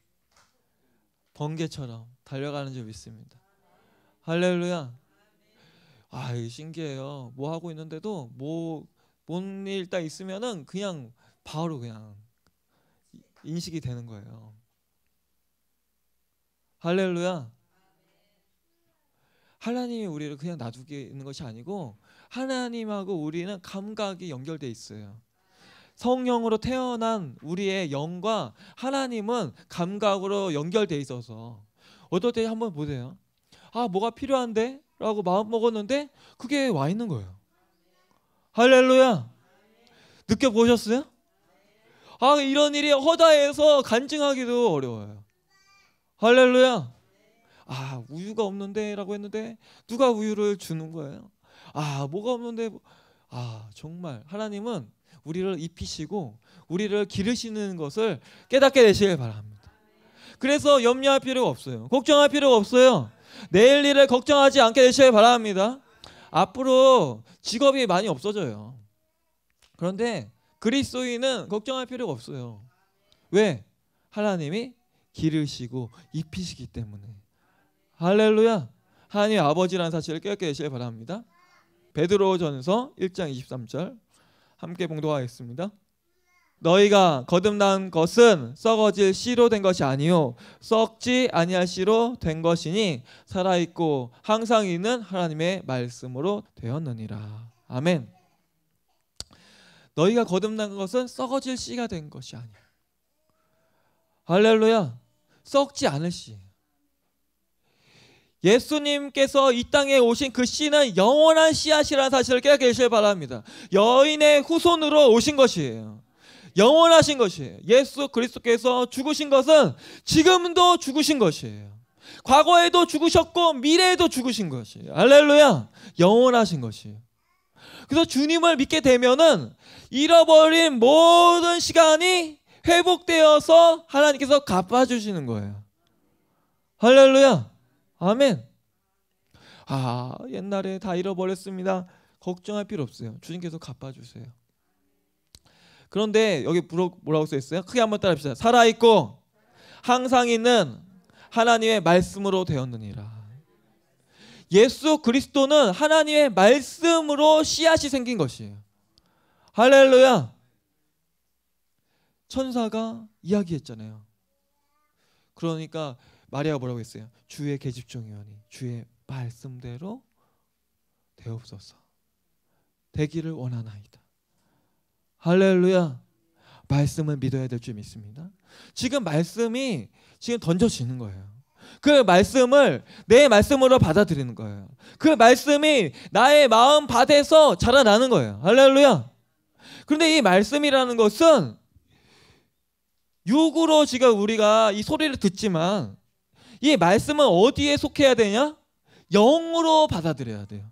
번개처럼 달려가는 줄 믿습니다. 할렐루야. 아, 이 신기해요. 뭐 하고 있는데도 뭐뭔일 딱 있으면은 그냥 바로 그냥 인식이 되는 거예요. 할렐루야. 하나님이 우리를 그냥 놔두게 있는 것이 아니고 하나님하고 우리는 감각이 연결돼 있어요. 성령으로 태어난 우리의 영과 하나님은 감각으로 연결되어 있어서 어떨 때 한번 보세요. 아 뭐가 필요한데? 라고 마음 먹었는데 그게 와 있는 거예요. 할렐루야. 느껴보셨어요? 아 이런 일이 허다해서 간증하기도 어려워요. 할렐루야. 아 우유가 없는데라고 했는데 누가 우유를 주는 거예요? 아 뭐가 없는데 아 정말 하나님은 우리를 입히시고 우리를 기르시는 것을 깨닫게 되시길 바랍니다. 그래서 염려할 필요가 없어요. 걱정할 필요가 없어요. 내일 일을 걱정하지 않게 되시길 바랍니다. 앞으로 직업이 많이 없어져요. 그런데 그리스도인은 걱정할 필요가 없어요. 왜? 하나님이 기르시고 입히시기 때문에. 할렐루야. 하나님 아버지라는 사실을 깨닫게 되시길 바랍니다. 베드로전서 1장 23절 함께 봉독하겠습니다. 너희가 거듭난 것은 썩어질 씨로 된 것이 아니요 썩지 아니할 씨로 된 것이니 살아 있고 항상 있는 하나님의 말씀으로 되었느니라. 아멘. 너희가 거듭난 것은 썩어질 씨가 된 것이 아니야. 할렐루야. 썩지 않을 씨. 예수님께서 이 땅에 오신 그 씨는 영원한 씨앗이라는 사실을 깨닫게 되시길 바랍니다. 여인의 후손으로 오신 것이에요. 영원하신 것이에요. 예수 그리스도께서 죽으신 것은 지금도 죽으신 것이에요. 과거에도 죽으셨고 미래에도 죽으신 것이에요. 할렐루야. 영원하신 것이에요. 그래서 주님을 믿게 되면은 잃어버린 모든 시간이 회복되어서 하나님께서 갚아주시는 거예요. 할렐루야. 아멘. 아 옛날에 다 잃어버렸습니다. 걱정할 필요 없어요. 주님께서 갚아주세요. 그런데 여기 뭐라고 써 있어요? 크게 한번 따라합시다. 살아 있고 항상 있는 하나님의 말씀으로 되었느니라. 예수 그리스도는 하나님의 말씀으로 씨앗이 생긴 것이에요. 할렐루야. 천사가 이야기했잖아요. 그러니까 마리아가 뭐라고 했어요? 주의 계집종이오니 주의 말씀대로 되옵소서. 되기를 원하나이다. 할렐루야. 말씀을 믿어야 될 줄 믿습니다. 지금 말씀이 지금 던져지는 거예요. 그 말씀을 내 말씀으로 받아들이는 거예요. 그 말씀이 나의 마음 밭에서 자라나는 거예요. 할렐루야. 그런데 이 말씀이라는 것은 육으로 지금 우리가 이 소리를 듣지만 이 말씀은 어디에 속해야 되냐? 영으로 받아들여야 돼요.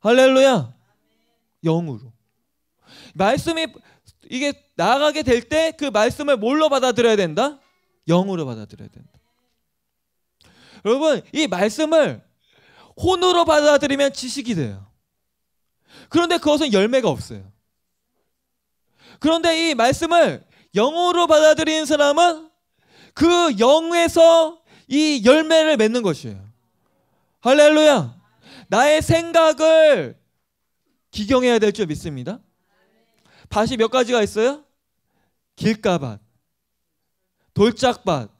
할렐루야. 영으로. 말씀이 이게 나가게 될 때 그 말씀을 뭘로 받아들여야 된다? 영으로 받아들여야 된다. 여러분, 이 말씀을 혼으로 받아들이면 지식이 돼요. 그런데 그것은 열매가 없어요. 그런데 이 말씀을 영으로 받아들인 사람은 그 영에서 이 열매를 맺는 것이에요. 할렐루야. 나의 생각을 기경해야 될 줄 믿습니다. 밭이 몇 가지가 있어요? 길가밭, 돌짝밭,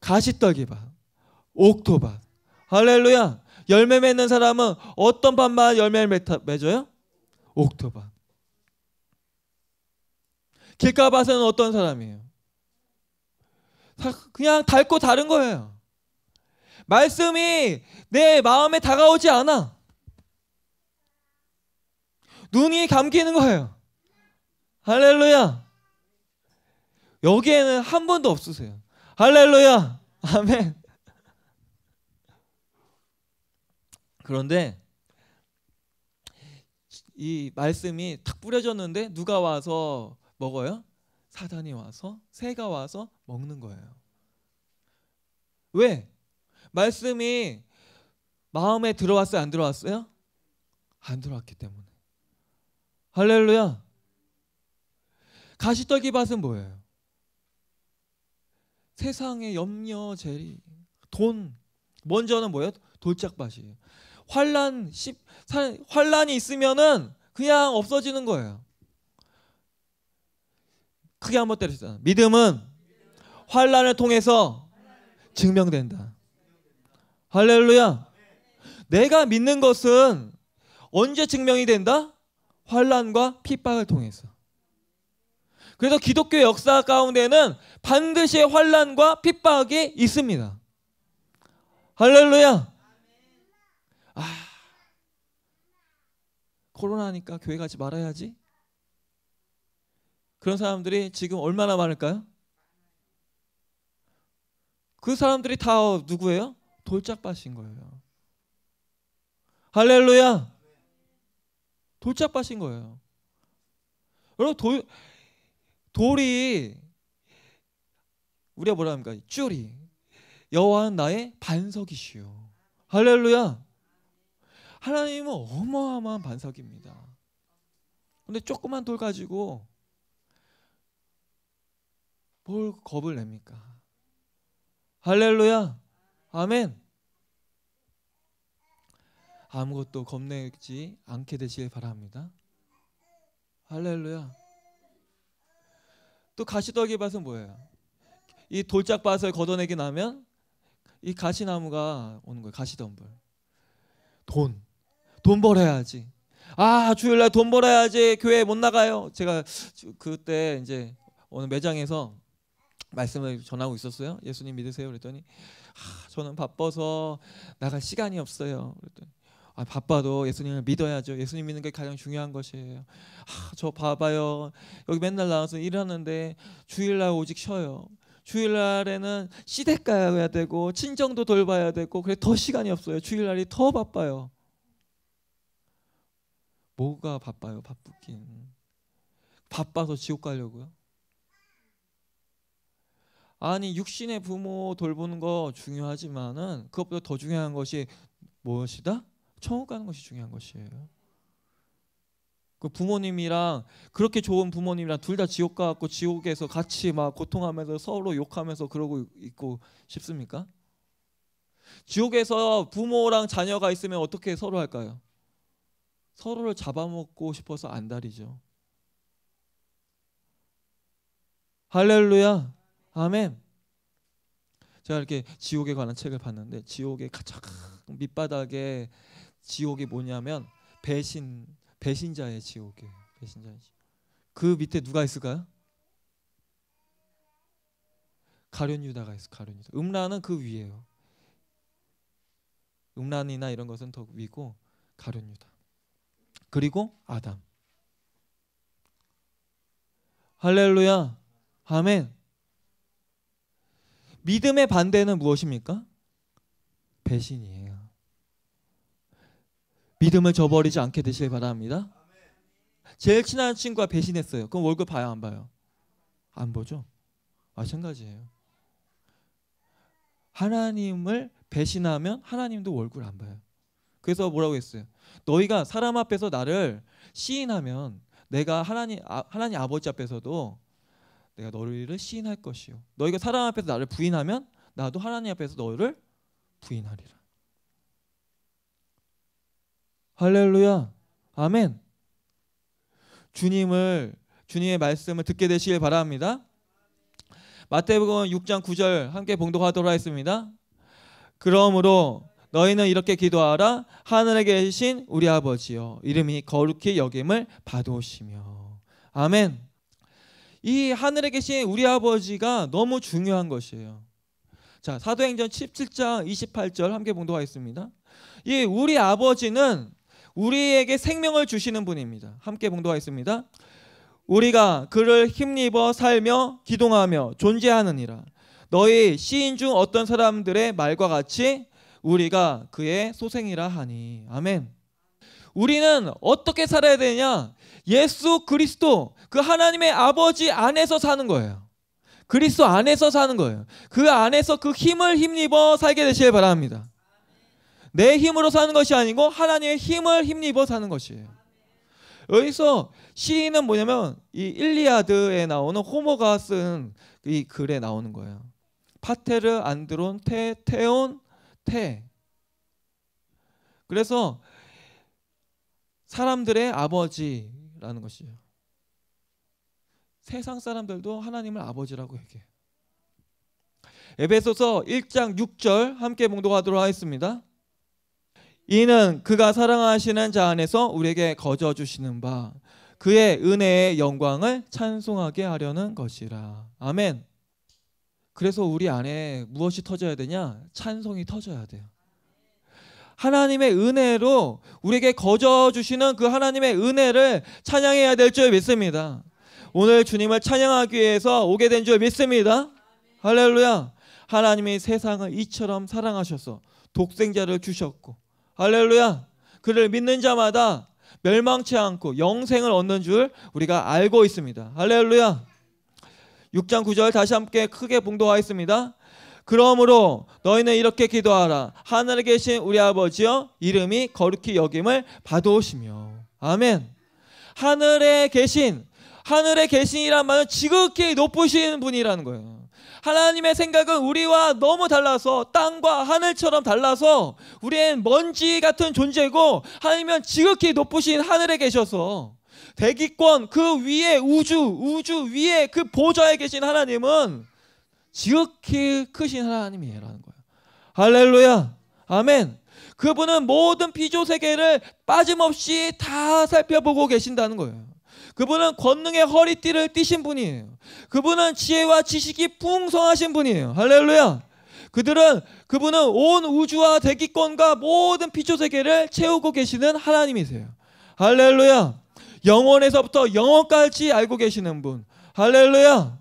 가시떡이밭, 옥토밭. 할렐루야. 열매 맺는 사람은 어떤 밭만 열매를 맺어요? 옥토밭. 길가밭은 어떤 사람이에요? 그냥 닳고 다른 거예요. 말씀이 내 마음에 다가오지 않아. 눈이 감기는 거예요. 할렐루야. 여기에는 한 번도 없으세요. 할렐루야. 아멘. 그런데 이 말씀이 탁 뿌려졌는데 누가 와서 먹어요? 사단이 와서 새가 와서 먹는 거예요. 왜? 말씀이 마음에 들어왔어요, 안 들어왔어요? 안 들어왔기 때문에. 할렐루야. 가시떨기 밭은 뭐예요? 세상의 염려, 재리, 돈. 먼저는 뭐예요? 돌짝밭이에요. 환란 환란이 있으면은 그냥 없어지는 거예요. 크게 한번 때리시요 믿음은 환란을 통해서 증명된다. 할렐루야. 내가 믿는 것은 언제 증명이 된다? 환란과 핍박을 통해서. 그래서 기독교 역사 가운데는 반드시 환란과 핍박이 있습니다. 할렐루야. 아, 코로나니까 교회 가지 말아야지. 그런 사람들이 지금 얼마나 많을까요? 그 사람들이 다 누구예요? 돌짝밭인 거예요. 할렐루야. 돌짝밭인 거예요. 여러분 돌 돌이 우리가 뭐라 합니까? 쭈리 여와는 나의 반석이시요. 할렐루야. 하나님은 어마어마한 반석입니다. 근데 조그만 돌 가지고 뭘 겁을 냅니까? 할렐루야. 아멘. 아무것도 겁내지 않게 되시길 바랍니다. 할렐루야. 또 가시떨기밭은 뭐예요? 이 돌짝밭을 걷어내기 나면 이 가시나무가 오는 거예요. 가시덤불. 돈. 돈 벌어야지. 아 주일날 돈 벌어야지 교회 못 나가요. 제가 그때 이제 어느 매장에서 말씀을 전하고 있었어요. 예수님 믿으세요? 그랬더니 아, 저는 바빠서 나갈 시간이 없어요. 그랬더니 아, 바빠도 예수님을 믿어야죠. 예수님 믿는 게 가장 중요한 것이에요. 아, 저 봐봐요. 여기 맨날 나와서 일하는데 주일날 오직 쉬어요. 주일날에는 시댁 가야 되고 친정도 돌봐야 되고 그래 더 시간이 없어요. 주일날이 더 바빠요. 뭐가 바빠요? 바쁘긴. 바빠서 지옥 가려고요? 아니 육신의 부모 돌보는 거 중요하지만은 그것보다 더 중요한 것이 무엇이다? 천국 가는 것이 중요한 것이에요. 그 부모님이랑 그렇게 좋은 부모님이랑 둘 다 지옥 가갖고 지옥에서 같이 막 고통하면서 서로 욕하면서 그러고 있고 싶습니까? 지옥에서 부모랑 자녀가 있으면 어떻게 서로 할까요? 서로를 잡아먹고 싶어서 안달이죠. 할렐루야. 아멘. 제가 이렇게 지옥에 관한 책을 봤는데 지옥의 가장 밑바닥에 지옥이 뭐냐면 배신 배신자의 지옥이에요. 배신자의 지옥. 그 밑에 누가 있을까요? 가룟 유다가 있어. 가룟 유다. 음란은 그 위에요. 음란이나 이런 것은 더 위고 가룟 유다. 그리고 아담. 할렐루야. 아멘. 믿음의 반대는 무엇입니까? 배신이에요. 믿음을 저버리지 않게 되시길 바랍니다. 제일 친한 친구가 배신했어요. 그럼 월급 봐요, 안 봐요? 안 보죠. 마찬가지예요. 하나님을 배신하면 하나님도 월급 안 봐요. 그래서 뭐라고 했어요? 너희가 사람 앞에서 나를 시인하면 내가 하나님 아, 하나님 아버지 앞에서도 내가 너희를 시인할 것이요 너희가 사람 앞에서 나를 부인하면 나도 하나님 앞에서 너희를 부인하리라 할렐루야 아멘 주님을 주님의 말씀을 듣게 되시길 바랍니다 마태복음 6장 9절 함께 봉독하도록 하겠습니다 그러므로 너희는 이렇게 기도하라 하늘에 계신 우리 아버지여 이름이 거룩히 여김을 받으시며 아멘 이 하늘에 계신 우리 아버지가 너무 중요한 것이에요. 자, 사도행전 17장 28절 함께 봉독하겠습니다. 이 우리 아버지는 우리에게 생명을 주시는 분입니다. 함께 봉독하겠습니다. 우리가 그를 힘입어 살며 기동하며 존재하느니라. 너희 시인 중 어떤 사람들의 말과 같이 우리가 그의 소생이라 하니. 아멘. 우리는 어떻게 살아야 되냐? 예수 그리스도 그 하나님의 아버지 안에서 사는 거예요. 그리스도 안에서 사는 거예요. 그 안에서 그 힘을 힘입어 살게 되시길 바랍니다. 내 힘으로 사는 것이 아니고 하나님의 힘을 힘입어 사는 것이에요. 여기서 시인은 뭐냐면 이 일리아드에 나오는 호모가 쓴 이 글에 나오는 거예요. 파테르 안드론 테 테온 테. 그래서 사람들의 아버지라는 것이에요. 세상 사람들도 하나님을 아버지라고 얘기해요. 에베소서 1장 6절 함께 봉독하도록 하겠습니다. 이는 그가 사랑하시는 자 안에서 우리에게 거저 주시는 바 그의 은혜의 영광을 찬송하게 하려는 것이라. 아멘. 그래서 우리 안에 무엇이 터져야 되냐? 찬송이 터져야 돼요. 하나님의 은혜로 우리에게 거저 주시는 그 하나님의 은혜를 찬양해야 될 줄 믿습니다. 오늘 주님을 찬양하기 위해서 오게 된 줄 믿습니다. 할렐루야. 하나님이 세상을 이처럼 사랑하셔서 독생자를 주셨고 할렐루야. 그를 믿는 자마다 멸망치 않고 영생을 얻는 줄 우리가 알고 있습니다. 할렐루야. 6장 9절 다시 함께 크게 봉도하겠습니다. 그러므로 너희는 이렇게 기도하라. 하늘에 계신 우리 아버지여 이름이 거룩히 여김을 받으시며. 아멘. 하늘에 계신 하늘에 계신이란 말은 지극히 높으신 분이라는 거예요. 하나님의 생각은 우리와 너무 달라서 땅과 하늘처럼 달라서 우리는 먼지 같은 존재고 하나님은 지극히 높으신 하늘에 계셔서 대기권 그 위에 우주 우주 위에 그 보좌에 계신 하나님은 지극히 크신 하나님이라는 거예요. 할렐루야. 아멘. 그분은 모든 피조 세계를 빠짐없이 다 살펴보고 계신다는 거예요. 그분은 권능의 허리띠를 띠신 분이에요. 그분은 지혜와 지식이 풍성하신 분이에요. 할렐루야. 그들은 그분은 온 우주와 대기권과 모든 피조 세계를 채우고 계시는 하나님이세요. 할렐루야. 영원에서부터 영원까지 알고 계시는 분. 할렐루야.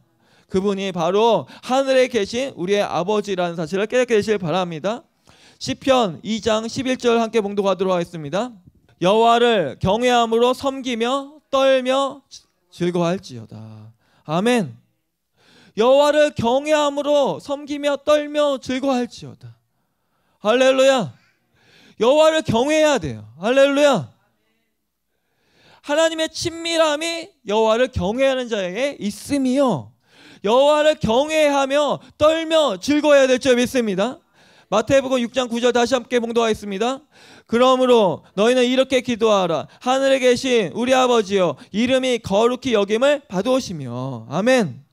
그분이 바로 하늘에 계신 우리의 아버지라는 사실을 깨닫게 되시길 바랍니다. 시편 2장 11절 함께 봉독하도록 하겠습니다. 여호와를 경외함으로 섬기며 떨며 즐거워할지어다. 아멘. 여호와를 경외함으로 섬기며 떨며 즐거워할지어다. 할렐루야. 여호와를 경외해야 돼요. 할렐루야. 하나님의 친밀함이 여호와를 경외하는 자에게 있음이요. 여호와를 경외하며 떨며 즐거워야 될 줄 믿습니다. 마태복음 6장 9절 다시 함께 봉도하겠습니다. 그러므로 너희는 이렇게 기도하라. 하늘에 계신 우리 아버지여 이름이 거룩히 여김을 받으시며 아멘.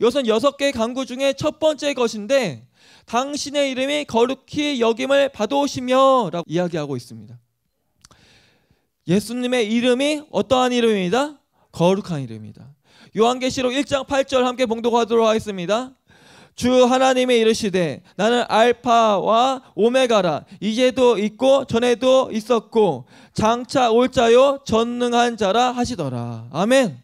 이것은 여섯 개 강구 중에 첫 번째 것인데 당신의 이름이 거룩히 여김을 받으시며라고 이야기하고 있습니다. 예수님의 이름이 어떠한 이름이다? 거룩한 이름이다. 요한계시록 1장 8절 함께 봉독하도록 하겠습니다. 주 하나님의 이르시되 나는 알파와 오메가라 이제도 있고 전에도 있었고 장차 올 자요 전능한 자라 하시더라. 아멘.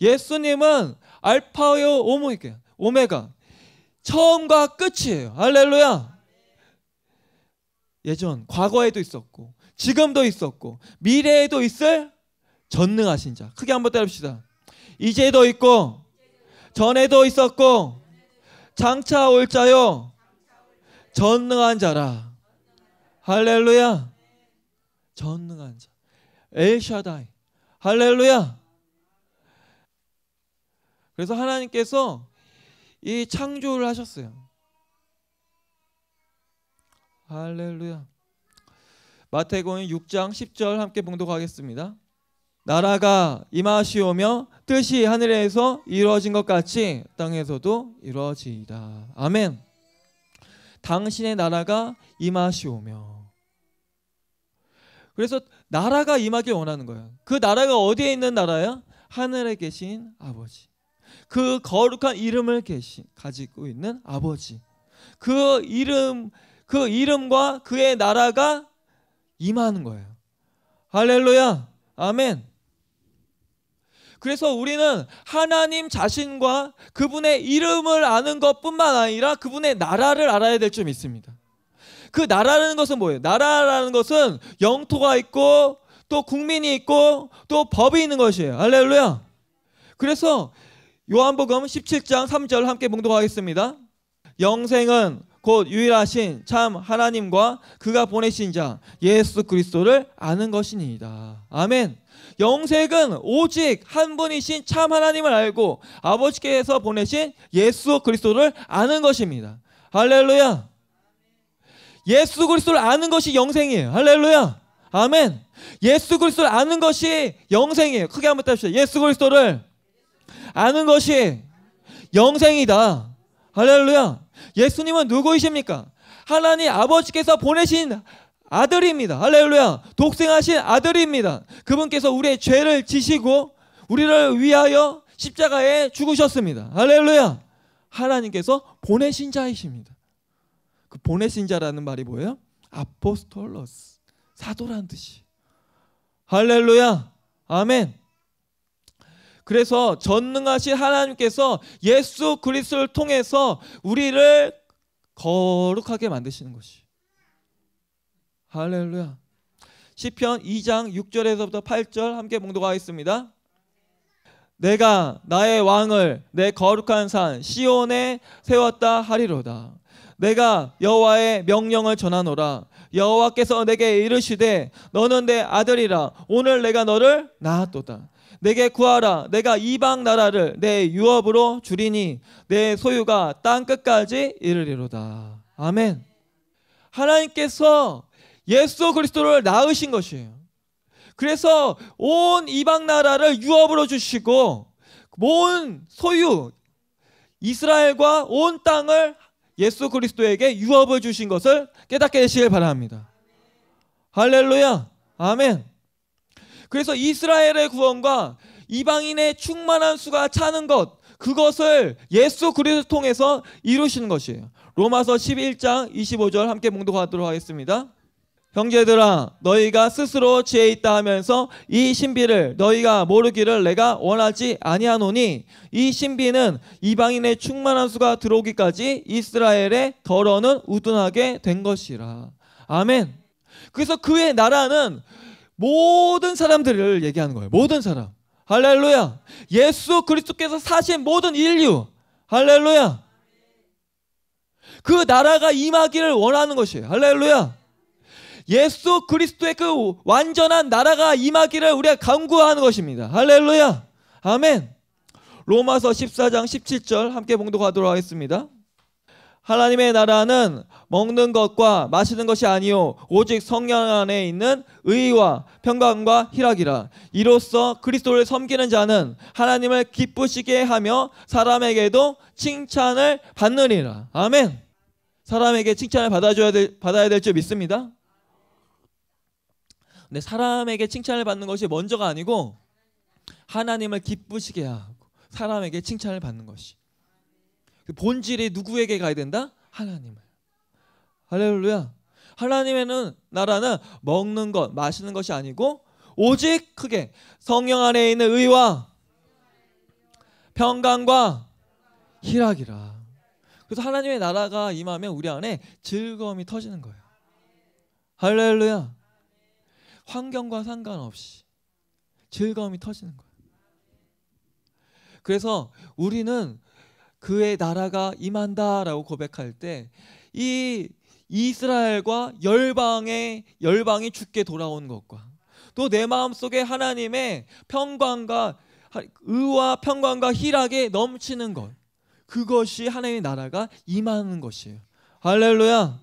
예수님은 알파요 오메가 오메가 처음과 끝이에요. 할렐루야. 예전 과거에도 있었고 지금도 있었고 미래에도 있을 전능하신 자. 크게 한번 따릅시다. 이제도 있고 전에도 있었고 장차 올 자요 전능한 자라 할렐루야 전능한 자 엘샤다이 할렐루야 그래서 하나님께서 이 창조를 하셨어요 할렐루야 마태복음 6장 10절 함께 봉독하겠습니다 나라가 임하시오며 뜻이 하늘에서 이루어진 것 같이 땅에서도 이루어지이다. 아멘. 당신의 나라가 임하시오며. 그래서 나라가 임하길 원하는 거예요. 그 나라가 어디에 있는 나라야? 하늘에 계신 아버지. 그 거룩한 이름을 계신 가지고 있는 아버지. 그 이름 그 이름과 그의 나라가 임하는 거예요. 할렐루야. 아멘. 그래서 우리는 하나님 자신과 그분의 이름을 아는 것뿐만 아니라 그분의 나라를 알아야 될 점이 있습니다. 그 나라라는 것은 뭐예요? 나라라는 것은 영토가 있고 또 국민이 있고 또 법이 있는 것이에요. 할렐루야. 그래서 요한복음 17장 3절 함께 봉독하겠습니다. 영생은 곧 유일하신 참 하나님과 그가 보내신 자 예수 그리스도를 아는 것이니이다. 아멘. 영생은 오직 한 분이신 참 하나님을 알고 아버지께서 보내신 예수 그리스도를 아는 것입니다. 할렐루야. 예수 그리스도를 아는 것이 영생이에요. 할렐루야. 아멘. 예수 그리스도를 아는 것이 영생이에요. 크게 한번 따시다 예수 그리스도를 아는 것이 영생이다. 할렐루야. 예수님은 누구이십니까? 하나님 아버지께서 보내신 아들입니다. 할렐루야. 독생하신 아들입니다. 그분께서 우리의 죄를 지시고 우리를 위하여 십자가에 죽으셨습니다. 할렐루야. 하나님께서 보내신 자이십니다. 그 보내신 자라는 말이 뭐예요? 아포스톨로스. 사도란 뜻이. 할렐루야. 아멘. 그래서 전능하신 하나님께서 예수 그리스도를 통해서 우리를 거룩하게 만드시는 것이 할렐루야. 시편 2장 6절에서부터 8절 함께 봉독하겠습니다. 내가 나의 왕을 내 거룩한 산 시온에 세웠다 하리로다. 내가 여호와의 명령을 전하노라. 여호와께서 내게 이르시되 너는 내 아들이라 오늘 내가 너를 낳았도다. 내게 구하라 내가 이방 나라를 내 유업으로 주리니 내 소유가 땅 끝까지 이르리로다. 아멘. 하나님께서 예수 그리스도를 낳으신 것이에요. 그래서 온 이방 나라를 유업으로 주시고 모 소유 이스라엘과 온 땅을 예수 그리스도에게 유업을 주신 것을 깨닫게 되시길 바랍니다. 할렐루야. 아멘. 그래서 이스라엘의 구원과 이방인의 충만한 수가 차는 것 그것을 예수 그리스도 통해서 이루시는 것이에요. 로마서 11장 25절 함께 봉독하도록 하겠습니다. 형제들아 너희가 스스로 지혜 있다 하면서 이 신비를 너희가 모르기를 내가 원하지 아니하노니 이 신비는 이방인의 충만한 수가 들어오기까지 이스라엘의 더러는 우둔하게 된 것이라 아멘 그래서 그의 나라는 모든 사람들을 얘기하는 거예요 모든 사람 할렐루야 예수 그리스도께서 사신 모든 인류 할렐루야 그 나라가 임하기를 원하는 것이에요 할렐루야 예수 그리스도의 그 완전한 나라가 임하기를 우리가 간구하는 것입니다. 할렐루야. 아멘. 로마서 14장 17절 함께 봉독하도록 하겠습니다. 하나님의 나라는 먹는 것과 마시는 것이 아니요 오직 성령 안에 있는 의와 평강과 희락이라 이로써 그리스도를 섬기는 자는 하나님을 기쁘시게 하며 사람에게도 칭찬을 받느니라 아멘 사람에게 칭찬을 받아줘야 될, 받아야 될 줄 믿습니다 근데 사람에게 칭찬을 받는 것이 먼저가 아니고 하나님을 기쁘시게 하고 사람에게 칭찬을 받는 것이 그 본질이 누구에게 가야 된다? 하나님을. 할렐루야. 하나님의 나라는 먹는 것, 마시는 것이 아니고 오직 크게 성령 안에 있는 의와 평강과 희락이라. 그래서 하나님의 나라가 임하면 우리 안에 즐거움이 터지는 거예요. 할렐루야. 환경과 상관없이 즐거움이 터지는 거예요. 그래서 우리는 그의 나라가 임한다라고 고백할 때 이 이스라엘과 열방의 열방이 죽게 돌아온 것과 또 내 마음속에 하나님의 평강과 의와 평강과 희락에 넘치는 것 그것이 하나님의 나라가 임하는 것이에요. 할렐루야.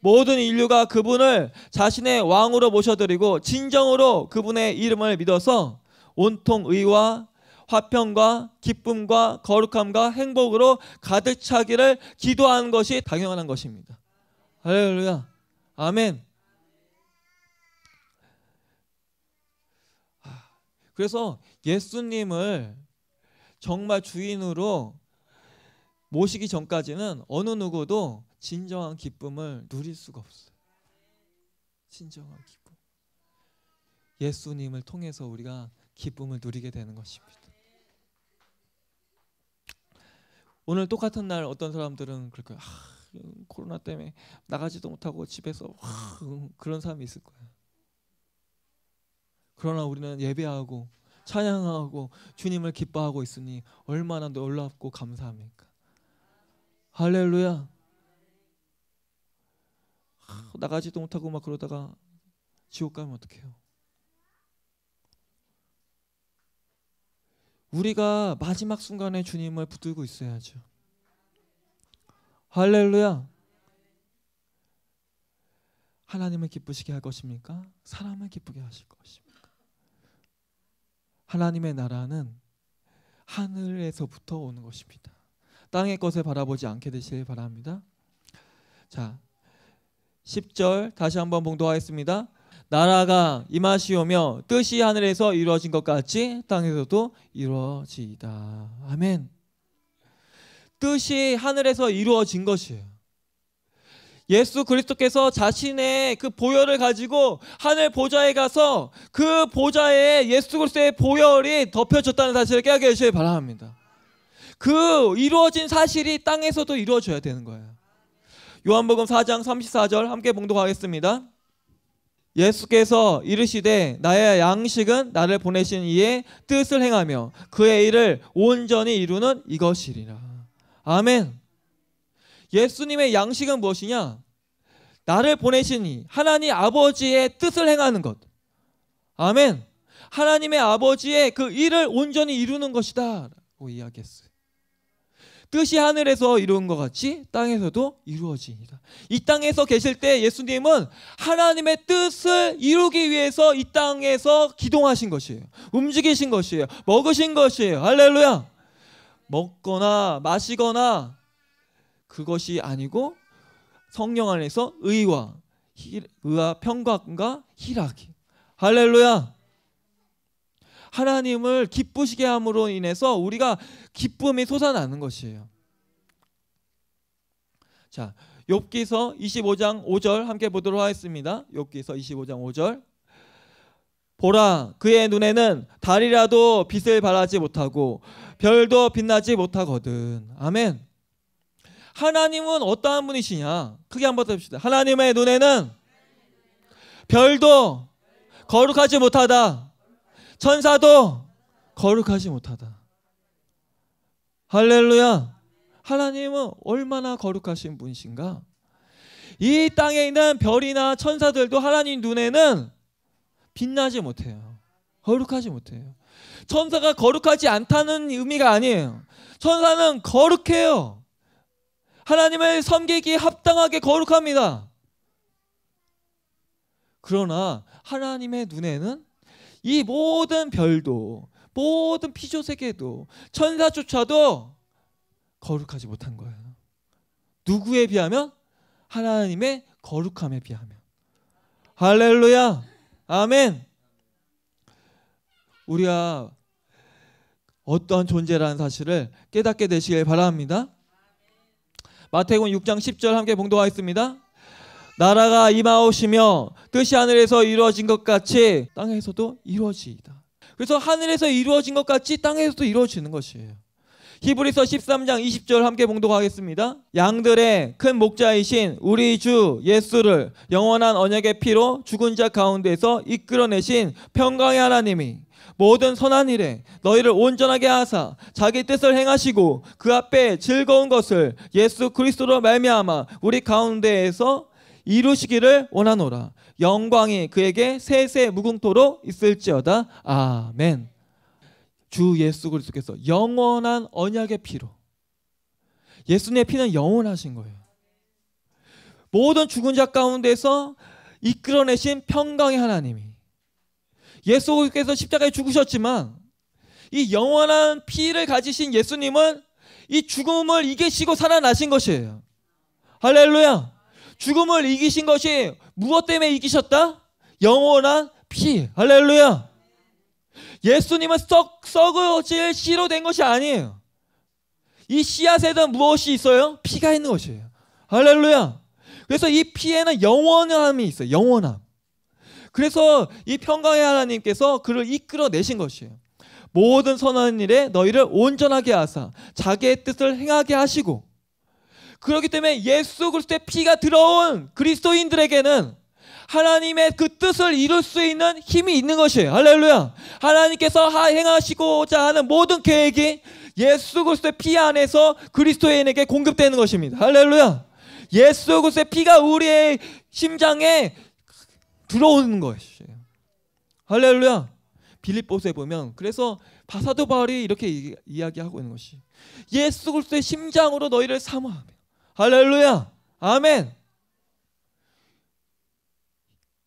모든 인류가 그분을 자신의 왕으로 모셔드리고 진정으로 그분의 이름을 믿어서 온통 의와 화평과 기쁨과 거룩함과 행복으로 가득 차기를 기도하는 것이 당연한 것입니다. 할렐루야. 아멘. 아, 그래서 예수님을 정말 주인으로 모시기 전까지는 어느 누구도 진정한 기쁨을 누릴 수가 없어요. 진정한 기쁨. 예수님을 통해서 우리가 기쁨을 누리게 되는 것입니다. 오늘 똑같은 날 어떤 사람들은 그럴까 아, 코로나 때문에 나가지도 못하고 집에서 아, 그런 사람이 있을 거예요. 그러나 우리는 예배하고 찬양하고 주님을 기뻐하고 있으니 얼마나 놀랍고 감사합니까? 할렐루야. 나가지도 못하고 막 그러다가 지옥 가면 어떡해요? 우리가 마지막 순간에 주님을 붙들고 있어야죠. 할렐루야. 하나님을 기쁘시게 할 것입니까? 사람을 기쁘게 하실 것입니까? 하나님의 나라는 하늘에서부터 오는 것입니다. 땅의 것을 바라보지 않게 되시길 바랍니다. 자, 10절 다시 한번 봉독하겠습니다. 나라가 임하시오며 뜻이 하늘에서 이루어진 것 같이 땅에서도 이루어지이다. 아멘. 뜻이 하늘에서 이루어진 것이에요. 예수 그리스도께서 자신의 그 보혈을 가지고 하늘 보좌에 가서 그 보좌에 예수 그리스도의 보혈이 덮여졌다는 사실을 깨닫게 되시길 바랍니다. 그 이루어진 사실이 땅에서도 이루어져야 되는 거예요. 요한복음 4장 34절 함께 봉독하겠습니다. 예수께서 이르시되 나의 양식은 나를 보내신 이의 뜻을 행하며 그의 일을 온전히 이루는 이것이리라. 아멘. 예수님의 양식은 무엇이냐? 나를 보내신 이 하나님 아버지의 뜻을 행하는 것. 아멘. 하나님의 아버지의 그 일을 온전히 이루는 것이다라고 이야기했어요. 뜻이 하늘에서 이룬 것 같이 땅에서도 이루어집니다이 땅에서 계실 때 예수님은 하나님의 뜻을 이루기 위해서 이 땅에서 기동하신 것이에요. 움직이신 것이에요. 먹으신 것이에요. 할렐루야. 먹거나 마시거나 그것이 아니고 성령 안에서 의와 의와 평강과 희락이. 할렐루야. 하나님을 기쁘시게 함으로 인해서 우리가 기쁨이 솟아나는 것이에요. 자, 욥기서 25장 5절 함께 보도록 하겠습니다. 욥기서 25장 5절. 보라 그의 눈에는 달이라도 빛을 발하지 못하고 별도 빛나지 못하거든. 아멘. 하나님은 어떠한 분이시냐? 크게 한번 봅시다. 하나님의 눈에는 별도 거룩하지 못하다. 천사도 거룩하지 못하다. 할렐루야. 하나님은 얼마나 거룩하신 분이신가? 이 땅에 있는 별이나 천사들도 하나님 눈에는 빛나지 못해요. 거룩하지 못해요. 천사가 거룩하지 않다는 의미가 아니에요. 천사는 거룩해요. 하나님을 섬기기 합당하게 거룩합니다. 그러나 하나님의 눈에는 이 모든 별도 모든 피조 세계도 천사조차도 거룩하지 못한 거예요. 누구에 비하면 하나님의 거룩함에 비하면 할렐루야 아멘 우리가 어떠한 존재라는 사실을 깨닫게 되시길 바랍니다 마태복음 6장 10절 함께 봉독하겠습니다 나라가 임하오시며 뜻이 하늘에서 이루어진 것 같이 땅에서도 이루어지이다. 그래서 하늘에서 이루어진 것 같이 땅에서도 이루어지는 것이에요. 히브리서 13장 20절 함께 봉독하겠습니다. 양들의 큰 목자이신 우리 주 예수를 영원한 언약의 피로 죽은 자 가운데서 이끌어내신 평강의 하나님이 모든 선한 일에 너희를 온전하게 하사 자기 뜻을 행하시고 그 앞에 즐거운 것을 예수 그리스도로 말미암아 우리 가운데에서 이루시기를 원하노라. 영광이 그에게 세세 무궁토로 있을지어다. 아멘. 주 예수 그리스도께서 영원한 언약의 피로 예수님의 피는 영원하신 거예요. 모든 죽은 자 가운데서 이끌어내신 평강의 하나님이 예수께서 십자가에 죽으셨지만 이 영원한 피를 가지신 예수님은 이 죽음을 이기시고 살아나신 것이에요. 할렐루야. 죽음을 이기신 것이 무엇 때문에 이기셨다? 영원한 피. 할렐루야. 예수님은 썩, 썩어질 씨로 된 것이 아니에요. 이 씨앗에는 무엇이 있어요? 피가 있는 것이에요. 할렐루야. 그래서 이 피에는 영원함이 있어요. 영원함. 그래서 이 평강의 하나님께서 그를 이끌어 내신 것이에요. 모든 선한 일에 너희를 온전하게 하사 자기의 뜻을 행하게 하시고 그렇기 때문에 예수 그리스도의 피가 들어온 그리스도인들에게는 하나님의 그 뜻을 이룰 수 있는 힘이 있는 것이에요. 할렐루야. 하나님께서 행하시고자 하는 모든 계획이 예수 그리스도의 피 안에서 그리스도인에게 공급되는 것입니다. 할렐루야. 예수 그리스도의 피가 우리의 심장에 들어오는 것이에요. 할렐루야. 빌립보스에 보면 그래서 바사도 바울이 이렇게 이야기하고 있는 것이 예수 그리스도의 심장으로 너희를 사모함 할렐루야. 아멘.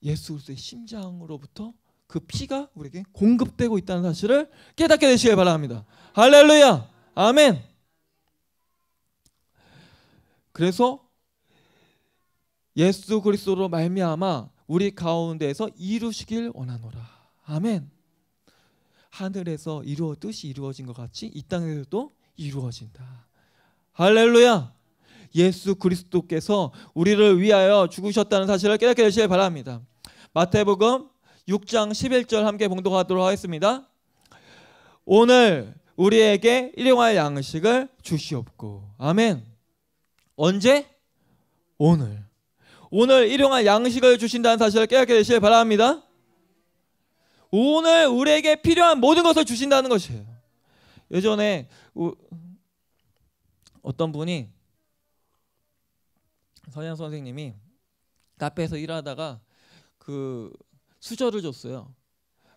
예수 그리스도의 심장으로부터 그 피가 우리에게 공급되고 있다는 사실을 깨닫게 되시길 바랍니다. 할렐루야. 아멘. 그래서 예수 그리스도로 말미암아 우리 가운데에서 이루시길 원하노라. 아멘. 하늘에서 이루어 뜻이 이루어진 것 같이 이 땅에서도 이루어진다. 할렐루야. 예수 그리스도께서 우리를 위하여 죽으셨다는 사실을 깨닫게 되시길 바랍니다. 마태복음 6장 11절 함께 봉독하도록 하겠습니다. 오늘 우리에게 일용할 양식을 주시옵고 아멘. 언제? 오늘. 오늘 일용할 양식을 주신다는 사실을 깨닫게 되시길 바랍니다. 오늘 우리에게 필요한 모든 것을 주신다는 것이에요. 예전에 어떤 분이 서양 선생님이 카페에서 일하다가 그 수저를 줬어요.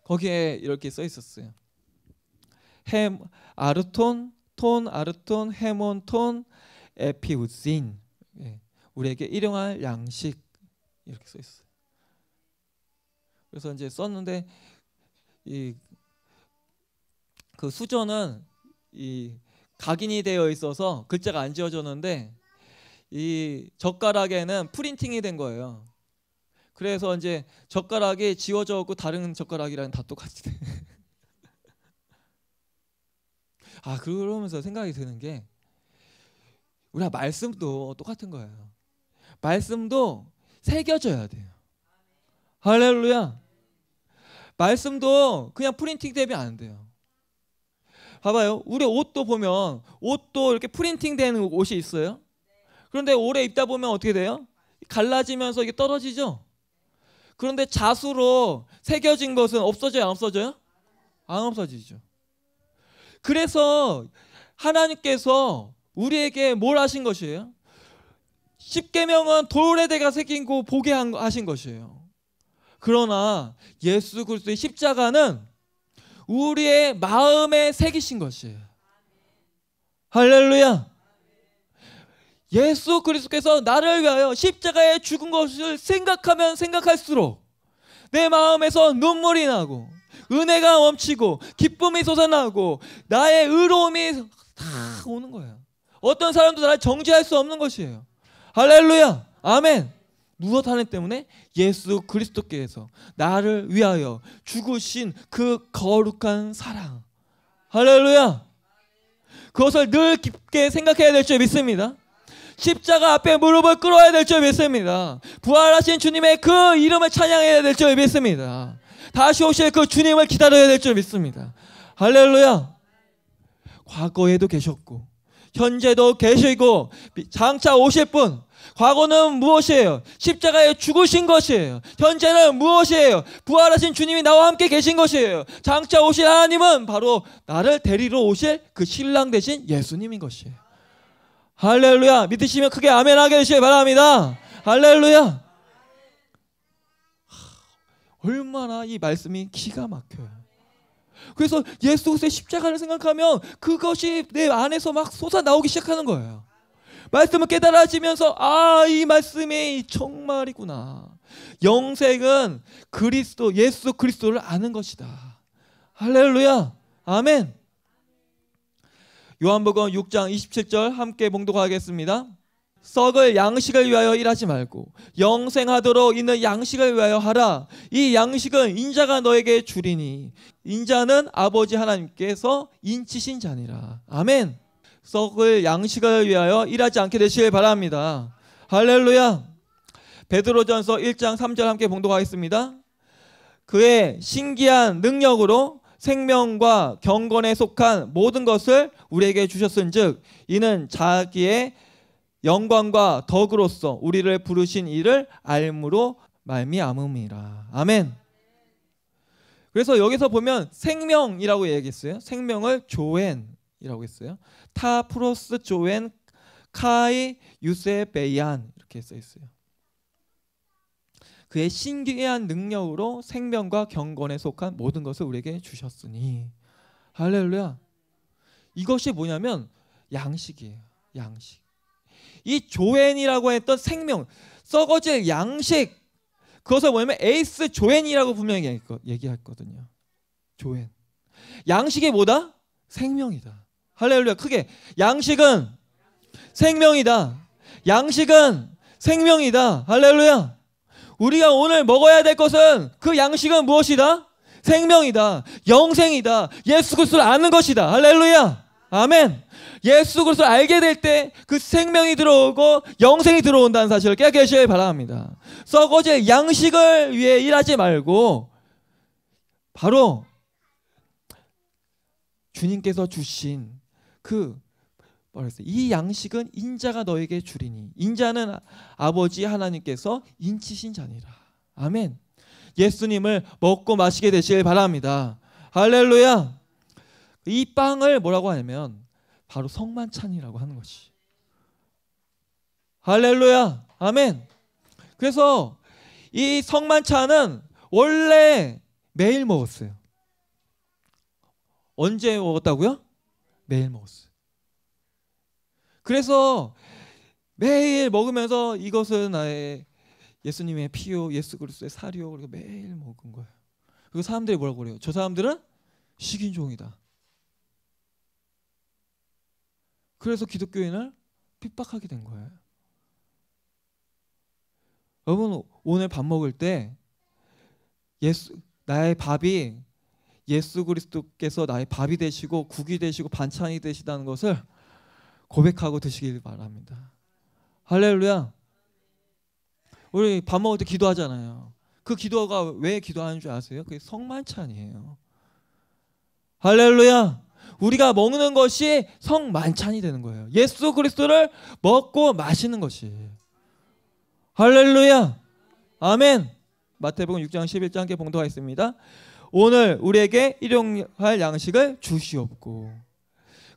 거기에 이렇게 써 있었어요. 햄 아르톤 톤 아르톤 헤몬톤 에피우신 예. 우리에게 일용할 양식 이렇게 써 있어요. 그래서 이제 썼는데 이 그 수저는 이 각인이 되어 있어서 글자가 안 지워졌는데 이 젓가락에는 프린팅이 된 거예요. 그래서 이제 젓가락이 지워져갖고 다른 젓가락이랑 다 똑같이 돼. 아 그러면서 생각이 드는 게 우리가 말씀도 똑같은 거예요. 말씀도 새겨져야 돼요. 할렐루야. 말씀도 그냥 프린팅 되면 안 돼요. 봐봐요. 우리 옷도 보면 옷도 이렇게 프린팅 되는 옷이 있어요. 그런데 오래 입다 보면 어떻게 돼요? 갈라지면서 이게 떨어지죠. 그런데 자수로 새겨진 것은 없어져요, 안 없어져요? 안 없어지죠. 그래서 하나님께서 우리에게 뭘 하신 것이에요? 십계명은 돌에 대가 새긴고 보게 하신 것이에요. 그러나 예수 그리스도의 십자가는 우리의 마음에 새기신 것이에요. 할렐루야. 예수 그리스도께서 나를 위하여 십자가에 죽은 것을 생각하면 생각할수록 내 마음에서 눈물이 나고 은혜가 넘치고 기쁨이 솟아나고 나의 의로움이 다 오는 거예요. 어떤 사람도 나를 정죄할 수 없는 것이에요. 할렐루야. 아멘. 무엇 하나 때문에 예수 그리스도께서 나를 위하여 죽으신 그 거룩한 사랑. 할렐루야. 그것을 늘 깊게 생각해야 될 줄 믿습니다. 십자가 앞에 무릎을 꿇어야 될 줄 믿습니다. 부활하신 주님의 그 이름을 찬양해야 될 줄 믿습니다. 다시 오실 그 주님을 기다려야 될 줄 믿습니다. 할렐루야. 과거에도 계셨고 현재도 계시고 장차 오실 분 과거는 무엇이에요? 십자가에 죽으신 것이에요. 현재는 무엇이에요? 부활하신 주님이 나와 함께 계신 것이에요. 장차 오실 하나님은 바로 나를 데리러 오실 그 신랑 대신 예수님인 것이에요. 할렐루야. 믿으시면 크게 아멘 하게 되시길 바랍니다. 할렐루야. 얼마나 이 말씀이 기가 막혀요. 그래서 예수의 십자가를 생각하면 그것이 내 안에서 막 솟아 나오기 시작하는 거예요. 말씀을 깨달아지면서 아, 이 말씀이 정말이구나. 영생은 그리스도, 예수 그리스도를 아는 것이다. 할렐루야. 아멘. 요한복음 6장 27절 함께 봉독하겠습니다. 썩을 양식을 위하여 일하지 말고 영생하도록 있는 양식을 위하여 하라. 이 양식은 인자가 너에게 주리니 인자는 아버지 하나님께서 인치신 자니라. 아멘. 썩을 양식을 위하여 일하지 않게 되시길 바랍니다. 할렐루야. 베드로전서 1장 3절 함께 봉독하겠습니다. 그의 신기한 능력으로 생명과 경건에 속한 모든 것을 우리에게 주셨은즉 이는 자기의 영광과 덕으로서 우리를 부르신 이를 알므로 말미암음이라. 아멘. 그래서 여기서 보면 생명이라고 얘기했어요. 생명을 조엔이라고 했어요. 타 프로스 조엔 카이 유세베이안 이렇게 써 있어요. 그의 신기한 능력으로 생명과 경건에 속한 모든 것을 우리에게 주셨으니 할렐루야. 이것이 뭐냐면 양식이에요. 양식. 이 조엔이라고 했던 생명, 썩어질 양식. 그것을 뭐냐면 에이스 조엔이라고 분명히 얘기했거든요. 조엔. 양식이 뭐다? 생명이다. 할렐루야. 크게. 양식은 생명이다. 양식은 생명이다. 할렐루야. 우리가 오늘 먹어야 될 것은 그 양식은 무엇이다? 생명이다. 영생이다. 예수 그리스도를 아는 것이다. 할렐루야. 아멘. 예수 그리스도를 알게 될 때 그 생명이 들어오고 영생이 들어온다는 사실을 깨닫게 되시길 바랍니다. 썩어질 양식을 위해 일하지 말고 바로 주님께서 주신 그 말했어요. 이 양식은 인자가 너에게 주리니 인자는 아버지 하나님께서 인치신 자니라. 아멘. 예수님을 먹고 마시게 되시길 바랍니다. 할렐루야. 이 빵을 뭐라고 하냐면 바로 성만찬이라고 하는 것이. 할렐루야. 아멘. 그래서 이 성만찬은 원래 매일 먹었어요. 언제 먹었다고요? 매일 먹었어요. 그래서 매일 먹으면서 이것은 나의 예수님의 피요, 예수 그리스도의 사이요 그리고 매일 먹은 거예요. 그 사람들이 뭐라고 그래요? 저 사람들은 식인종이다. 그래서 기독교인을 핍박하게 된 거예요. 여러분 오늘 밥 먹을 때 예수 나의 밥이 예수 그리스도께서 나의 밥이 되시고 국이 되시고 반찬이 되시다는 것을 고백하고 드시길 바랍니다. 할렐루야. 우리 밥 먹을 때 기도하잖아요. 그 기도가 왜 기도하는 줄 아세요? 그게 성만찬이에요. 할렐루야. 우리가 먹는 것이 성만찬이 되는 거예요. 예수 그리스도를 먹고 마시는 것이. 할렐루야. 아멘. 마태복음 6장 11장께 봉도가 있습니다. 오늘 우리에게 일용할 양식을 주시옵고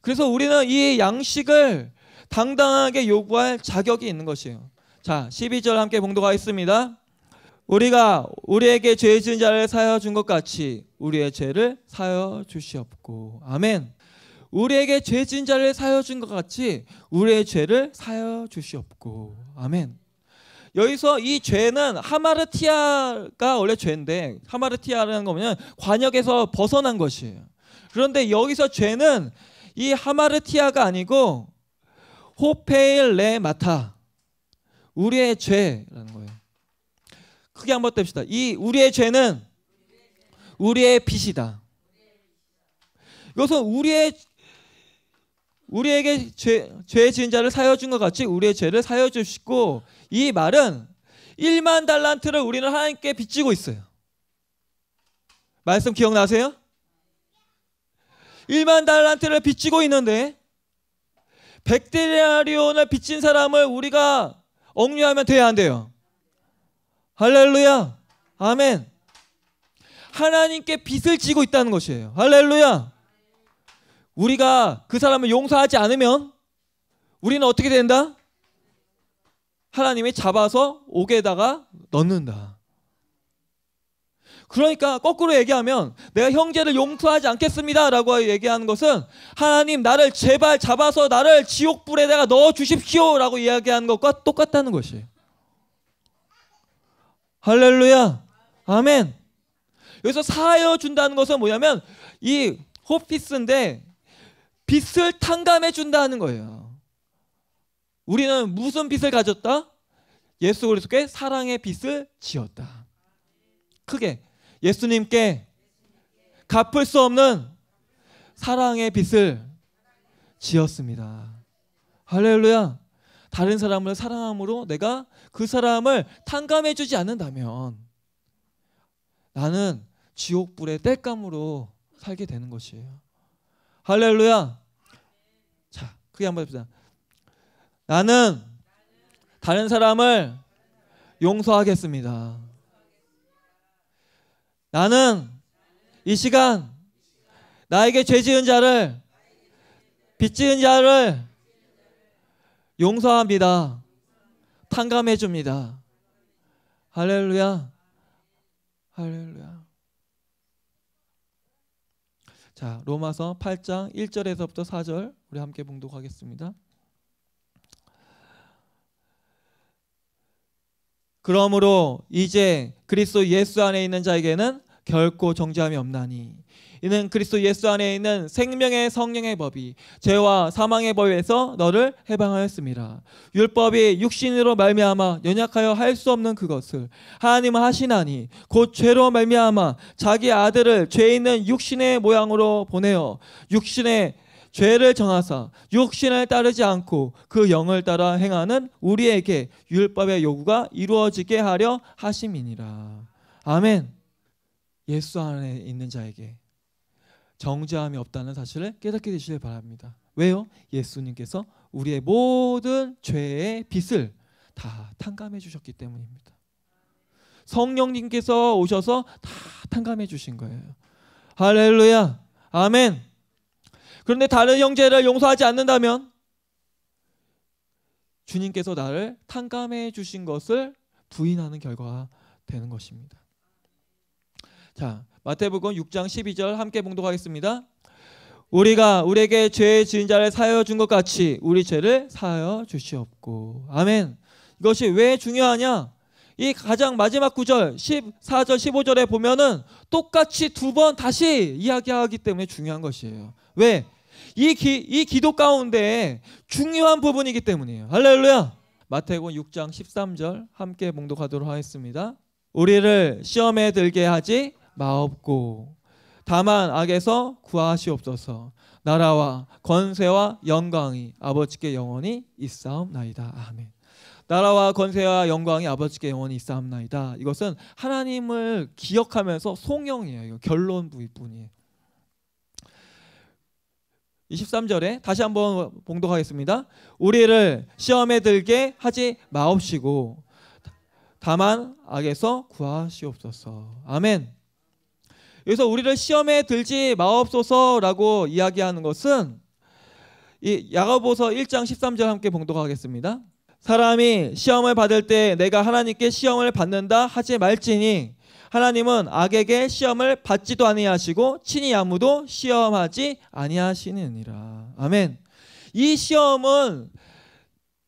그래서 우리는 이 양식을 당당하게 요구할 자격이 있는 것이에요. 자, 12절 함께 봉독하겠습니다. 우리가 우리에게 죄 지은 자를 사여 준 것 같이 우리의 죄를 사여 주시옵고. 아멘. 우리에게 죄 지은 자를 사여 준 것 같이 우리의 죄를 사여 주시옵고. 아멘. 여기서 이 죄는 하마르티아가 원래 죄인데 하마르티아라는 거면 관역에서 벗어난 것이에요. 그런데 여기서 죄는 이 하마르티아가 아니고 호페일 레마타 우리의 죄라는 거예요. 크게 한번 뜹시다. 이 우리의 죄는 우리의 빚이다. 이것은 우리의 우리에게 죄, 죄 지은 자를 사여 준것 같이 우리의 죄를 사여 주시고 이 말은 1만 달란트를 우리는 하나님께 빚지고 있어요. 말씀 기억나세요? 1만 달란트를 빚지고 있는데 100데나리온을 빚진 사람을 우리가 억류하면 돼야 안 돼요. 할렐루야. 아멘. 하나님께 빚을 지고 있다는 것이에요. 할렐루야. 우리가 그 사람을 용서하지 않으면 우리는 어떻게 된다? 하나님이 잡아서 옥에다가 넣는다. 그러니까 거꾸로 얘기하면 내가 형제를 용서하지 않겠습니다라고 얘기하는 것은 하나님 나를 제발 잡아서 나를 지옥 불에다가 넣어 주십시오라고 이야기하는 것과 똑같다는 것이에요. 할렐루야. 아멘. 여기서 사하여 준다는 것은 뭐냐면 이 호피스인데 빛을 탕감해 준다는 거예요. 우리는 무슨 빛을 가졌다? 예수 그리스도께 사랑의 빛을 지었다. 크게 예수님께 갚을 수 없는 사랑의 빚을 지었습니다. 할렐루야. 다른 사람을 사랑함으로 내가 그 사람을 탕감해 주지 않는다면 나는 지옥불의 땔감으로 살게 되는 것이에요. 할렐루야. 자, 크게 한번 해봅시다. 나는 다른 사람을 용서하겠습니다. 나는 이 시간 나에게 죄 지은 자를 빚 지은 자를 용서합니다. 탕감해 줍니다. 할렐루야. 할렐루야. 자, 로마서 8장 1절에서부터 4절 우리 함께 봉독하겠습니다. 그러므로 이제 그리스도 예수 안에 있는 자에게는 결코 정죄함이 없나니 이는 그리스도 예수 안에 있는 생명의 성령의 법이 죄와 사망의 법에서 너를 해방하였습니다. 율법이 육신으로 말미암아 연약하여 할 수 없는 그것을 하나님은 하시나니 곧 죄로 말미암아 자기 아들을 죄 있는 육신의 모양으로 보내어 육신의 죄를 정하사 육신을 따르지 않고 그 영을 따라 행하는 우리에게 율법의 요구가 이루어지게 하려 하심이니라. 아멘. 예수 안에 있는 자에게 정죄함이 없다는 사실을 깨닫게 되시길 바랍니다. 왜요? 예수님께서 우리의 모든 죄의 빚을 다 탕감해 주셨기 때문입니다. 성령님께서 오셔서 다 탕감해 주신 거예요. 할렐루야. 아멘. 그런데 다른 형제를 용서하지 않는다면 주님께서 나를 탕감해 주신 것을 부인하는 결과가 되는 것입니다. 자, 마태복음 6장 12절 함께 봉독하겠습니다. 우리가 우리에게 죄 지은 자를 사하여 준 것 같이 우리 죄를 사하여 주시옵고. 아멘. 이것이 왜 중요하냐? 이 가장 마지막 구절 14절 15절에 보면은 똑같이 두 번 다시 이야기하기 때문에 중요한 것이에요. 왜? 이, 기, 이 기도 가운데 중요한 부분이기 때문이에요. 할렐루야. 마태복음 6장 13절 함께 봉독하도록 하겠습니다. 우리를 시험에 들게 하지 마옵고 다만 악에서 구하시옵소서. 나라와 권세와 영광이 아버지께 영원히 있사옵나이다. 아멘. 나라와 권세와 영광이 아버지께 영원히 있사옵나이다. 이것은 하나님을 기억하면서 송영이에요. 결론 부분이에요. 23절에 다시 한번 봉독하겠습니다. 우리를 시험에 들게 하지 마옵시고 다만 악에서 구하시옵소서. 아멘. 여기서 우리를 시험에 들지 마옵소서라고 이야기하는 것은 이 야고보서 1장 13절 함께 봉독하겠습니다. 사람이 시험을 받을 때 내가 하나님께 시험을 받는다 하지 말지니 하나님은 악에게 시험을 받지도 아니하시고 친히 아무도 시험하지 아니하시느니라. 아멘. 이 시험은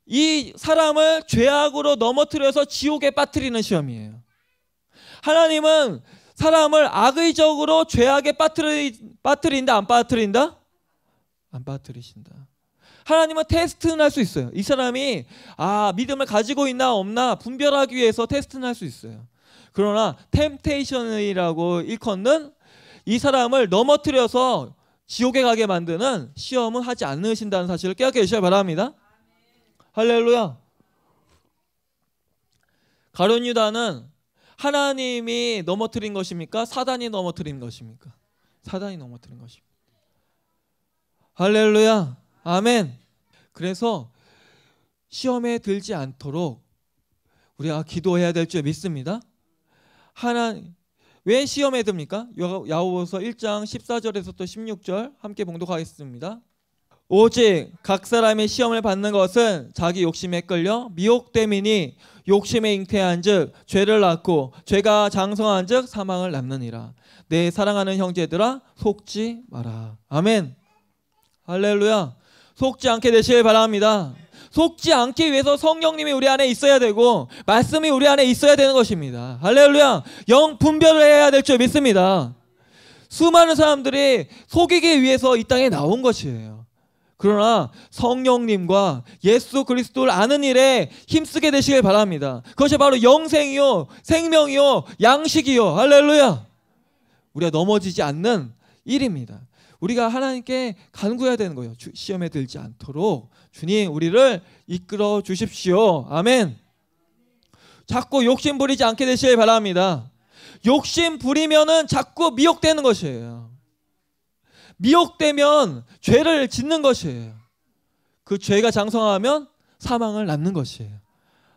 이 사람을 죄악으로 넘어뜨려서 지옥에 빠뜨리는 시험이에요. 하나님은 사람을 악의적으로 죄악에 빠뜨 빠뜨린다 안 빠뜨린다? 안 빠뜨리신다. 하나님은 테스트는 할 수 있어요. 이 사람이 아 믿음을 가지고 있나 없나 분별하기 위해서 테스트는 할 수 있어요. 그러나 템테이션이라고 일컫는 이 사람을 넘어뜨려서 지옥에 가게 만드는 시험은 하지 않으신다는 사실을 깨닫게 되셔야 바랍니다. 할렐루야. 가룟 유다는 하나님이 넘어뜨린 것입니까? 사단이 넘어뜨린 것입니까? 사단이 넘어뜨린 것입니다. 할렐루야. 아멘. 그래서 시험에 들지 않도록 우리가 기도해야 될 줄 믿습니다. 하나 왜 시험에 듭니까? 야고보서 1장 14절에서 또 16절 함께 봉독하겠습니다. 오직 각 사람이 시험을 받는 것은 자기 욕심에 끌려 미혹됨이니 욕심에 잉태한즉 죄를 낳고 죄가 장성한즉 사망을 남느니라. 내 사랑하는 형제들아 속지 마라. 아멘. 할렐루야. 속지 않게 되시길 바랍니다. 속지 않기 위해서 성령님이 우리 안에 있어야 되고 말씀이 우리 안에 있어야 되는 것입니다. 할렐루야. 영 분별을 해야 될 줄 믿습니다. 수많은 사람들이 속이기 위해서 이 땅에 나온 것이에요. 그러나 성령님과 예수 그리스도를 아는 일에 힘쓰게 되시길 바랍니다. 그것이 바로 영생이요, 생명이요, 양식이요. 할렐루야. 우리가 넘어지지 않는 일입니다. 우리가 하나님께 간구해야 되는 거예요. 주, 시험에 들지 않도록 주님 우리를 이끌어 주십시오. 아멘. 자꾸 욕심 부리지 않게 되시길 바랍니다. 욕심 부리면은 자꾸 미혹되는 것이에요. 미혹되면 죄를 짓는 것이에요. 그 죄가 장성하면 사망을 낳는 것이에요.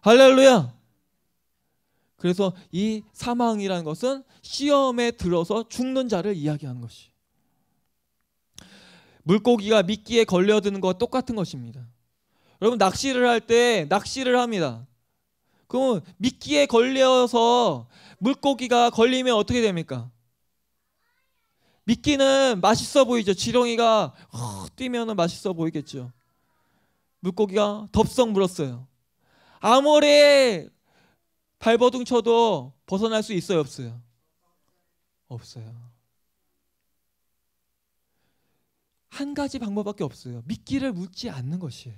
할렐루야. 그래서 이 사망이라는 것은 시험에 들어서 죽는 자를 이야기하는 것이에요. 물고기가 미끼에 걸려드는 것과 똑같은 것입니다. 여러분 낚시를 할 때 낚시를 합니다. 그럼 미끼에 걸려서 물고기가 걸리면 어떻게 됩니까? 미끼는 맛있어 보이죠. 지렁이가 뛰면 맛있어 보이겠죠. 물고기가 덥석 물었어요. 아무리 발버둥 쳐도 벗어날 수 있어요, 없어요? 없어요. 한 가지 방법밖에 없어요. 미끼를 묻지 않는 것이에요.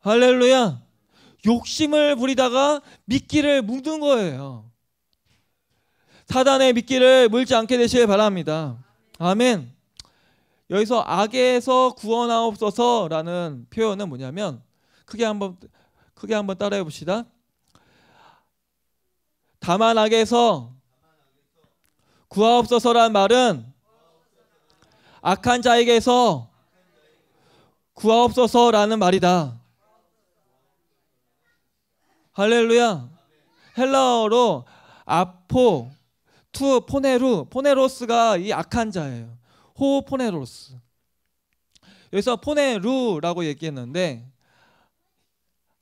할렐루야. 욕심을 부리다가 미끼를 묻은 거예요. 사단의 미끼를 물지 않게 되시길 바랍니다. 아멘. 여기서 악에서 구원하옵소서라는 표현은 뭐냐면 크게 한번 크게 한번 따라해 봅시다. 다만 악에서 구하옵소서란 말은 악한 자에게서 구하옵소서라는 말이다. 할렐루야. 헬라어로 아포 투 포네루 포네로스가 이 악한 자예요. 호 포네로스. 여기서 포네루라고 얘기했는데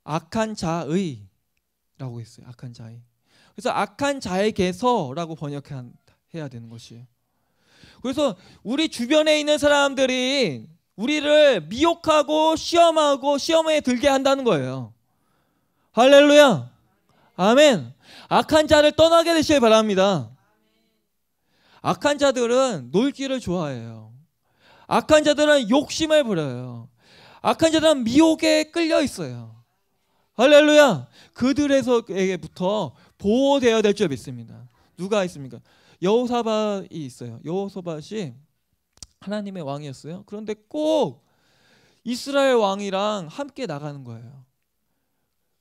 악한 자의라고 했어요. 악한 자의. 그래서 악한 자에게서라고 번역해야 되는 것이에요. 그래서 우리 주변에 있는 사람들이 우리를 미혹하고 시험하고 시험에 들게 한다는 거예요. 할렐루야. 아멘. 악한 자를 떠나게 되시길 바랍니다. 악한 자들은 놀기를 좋아해요. 악한 자들은 욕심을 부려요. 악한 자들은 미혹에 끌려 있어요. 할렐루야. 그들에서부터 보호되어야 될 줄 믿습니다. 누가 있습니까? 여호사밧이 있어요. 여호사밧이 하나님의 왕이었어요. 그런데 꼭 이스라엘 왕이랑 함께 나가는 거예요.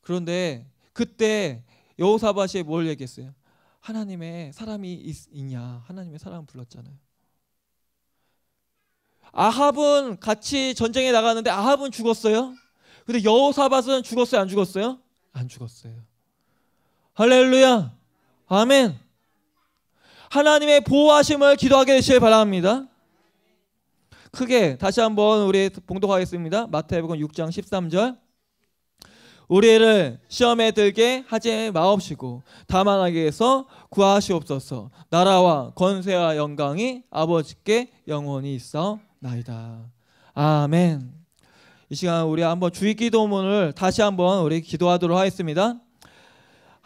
그런데 그때 여호사밧이 뭘 얘기했어요? 하나님의 사람이 있, 냐 하나님의 사람 불렀잖아요. 아합은 같이 전쟁에 나갔는데 아합은 죽었어요. 근데 여호사밧은 죽었어요, 안 죽었어요? 안 죽었어요. 할렐루야. 아멘. 하나님의 보호하심을 기도하게 되시길 바랍니다. 크게 다시 한번 우리 봉독하겠습니다. 마태복음 6장 13절. 우리를 시험에 들게 하지 마옵시고 다만 하게해서 구하시옵소서. 나라와 권세와 영광이 아버지께 영원히 있어 나이다. 아멘. 이 시간 우리 한번 주의 기도문을 다시 한번 우리 기도하도록 하겠습니다.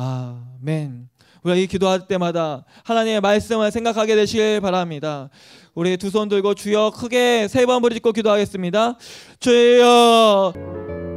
아멘. 우리가 이 기도할 때마다 하나님의 말씀을 생각하게 되시길 바랍니다. 우리 두 손 들고 주여 크게 세 번 부르짖고 기도하겠습니다. 주여.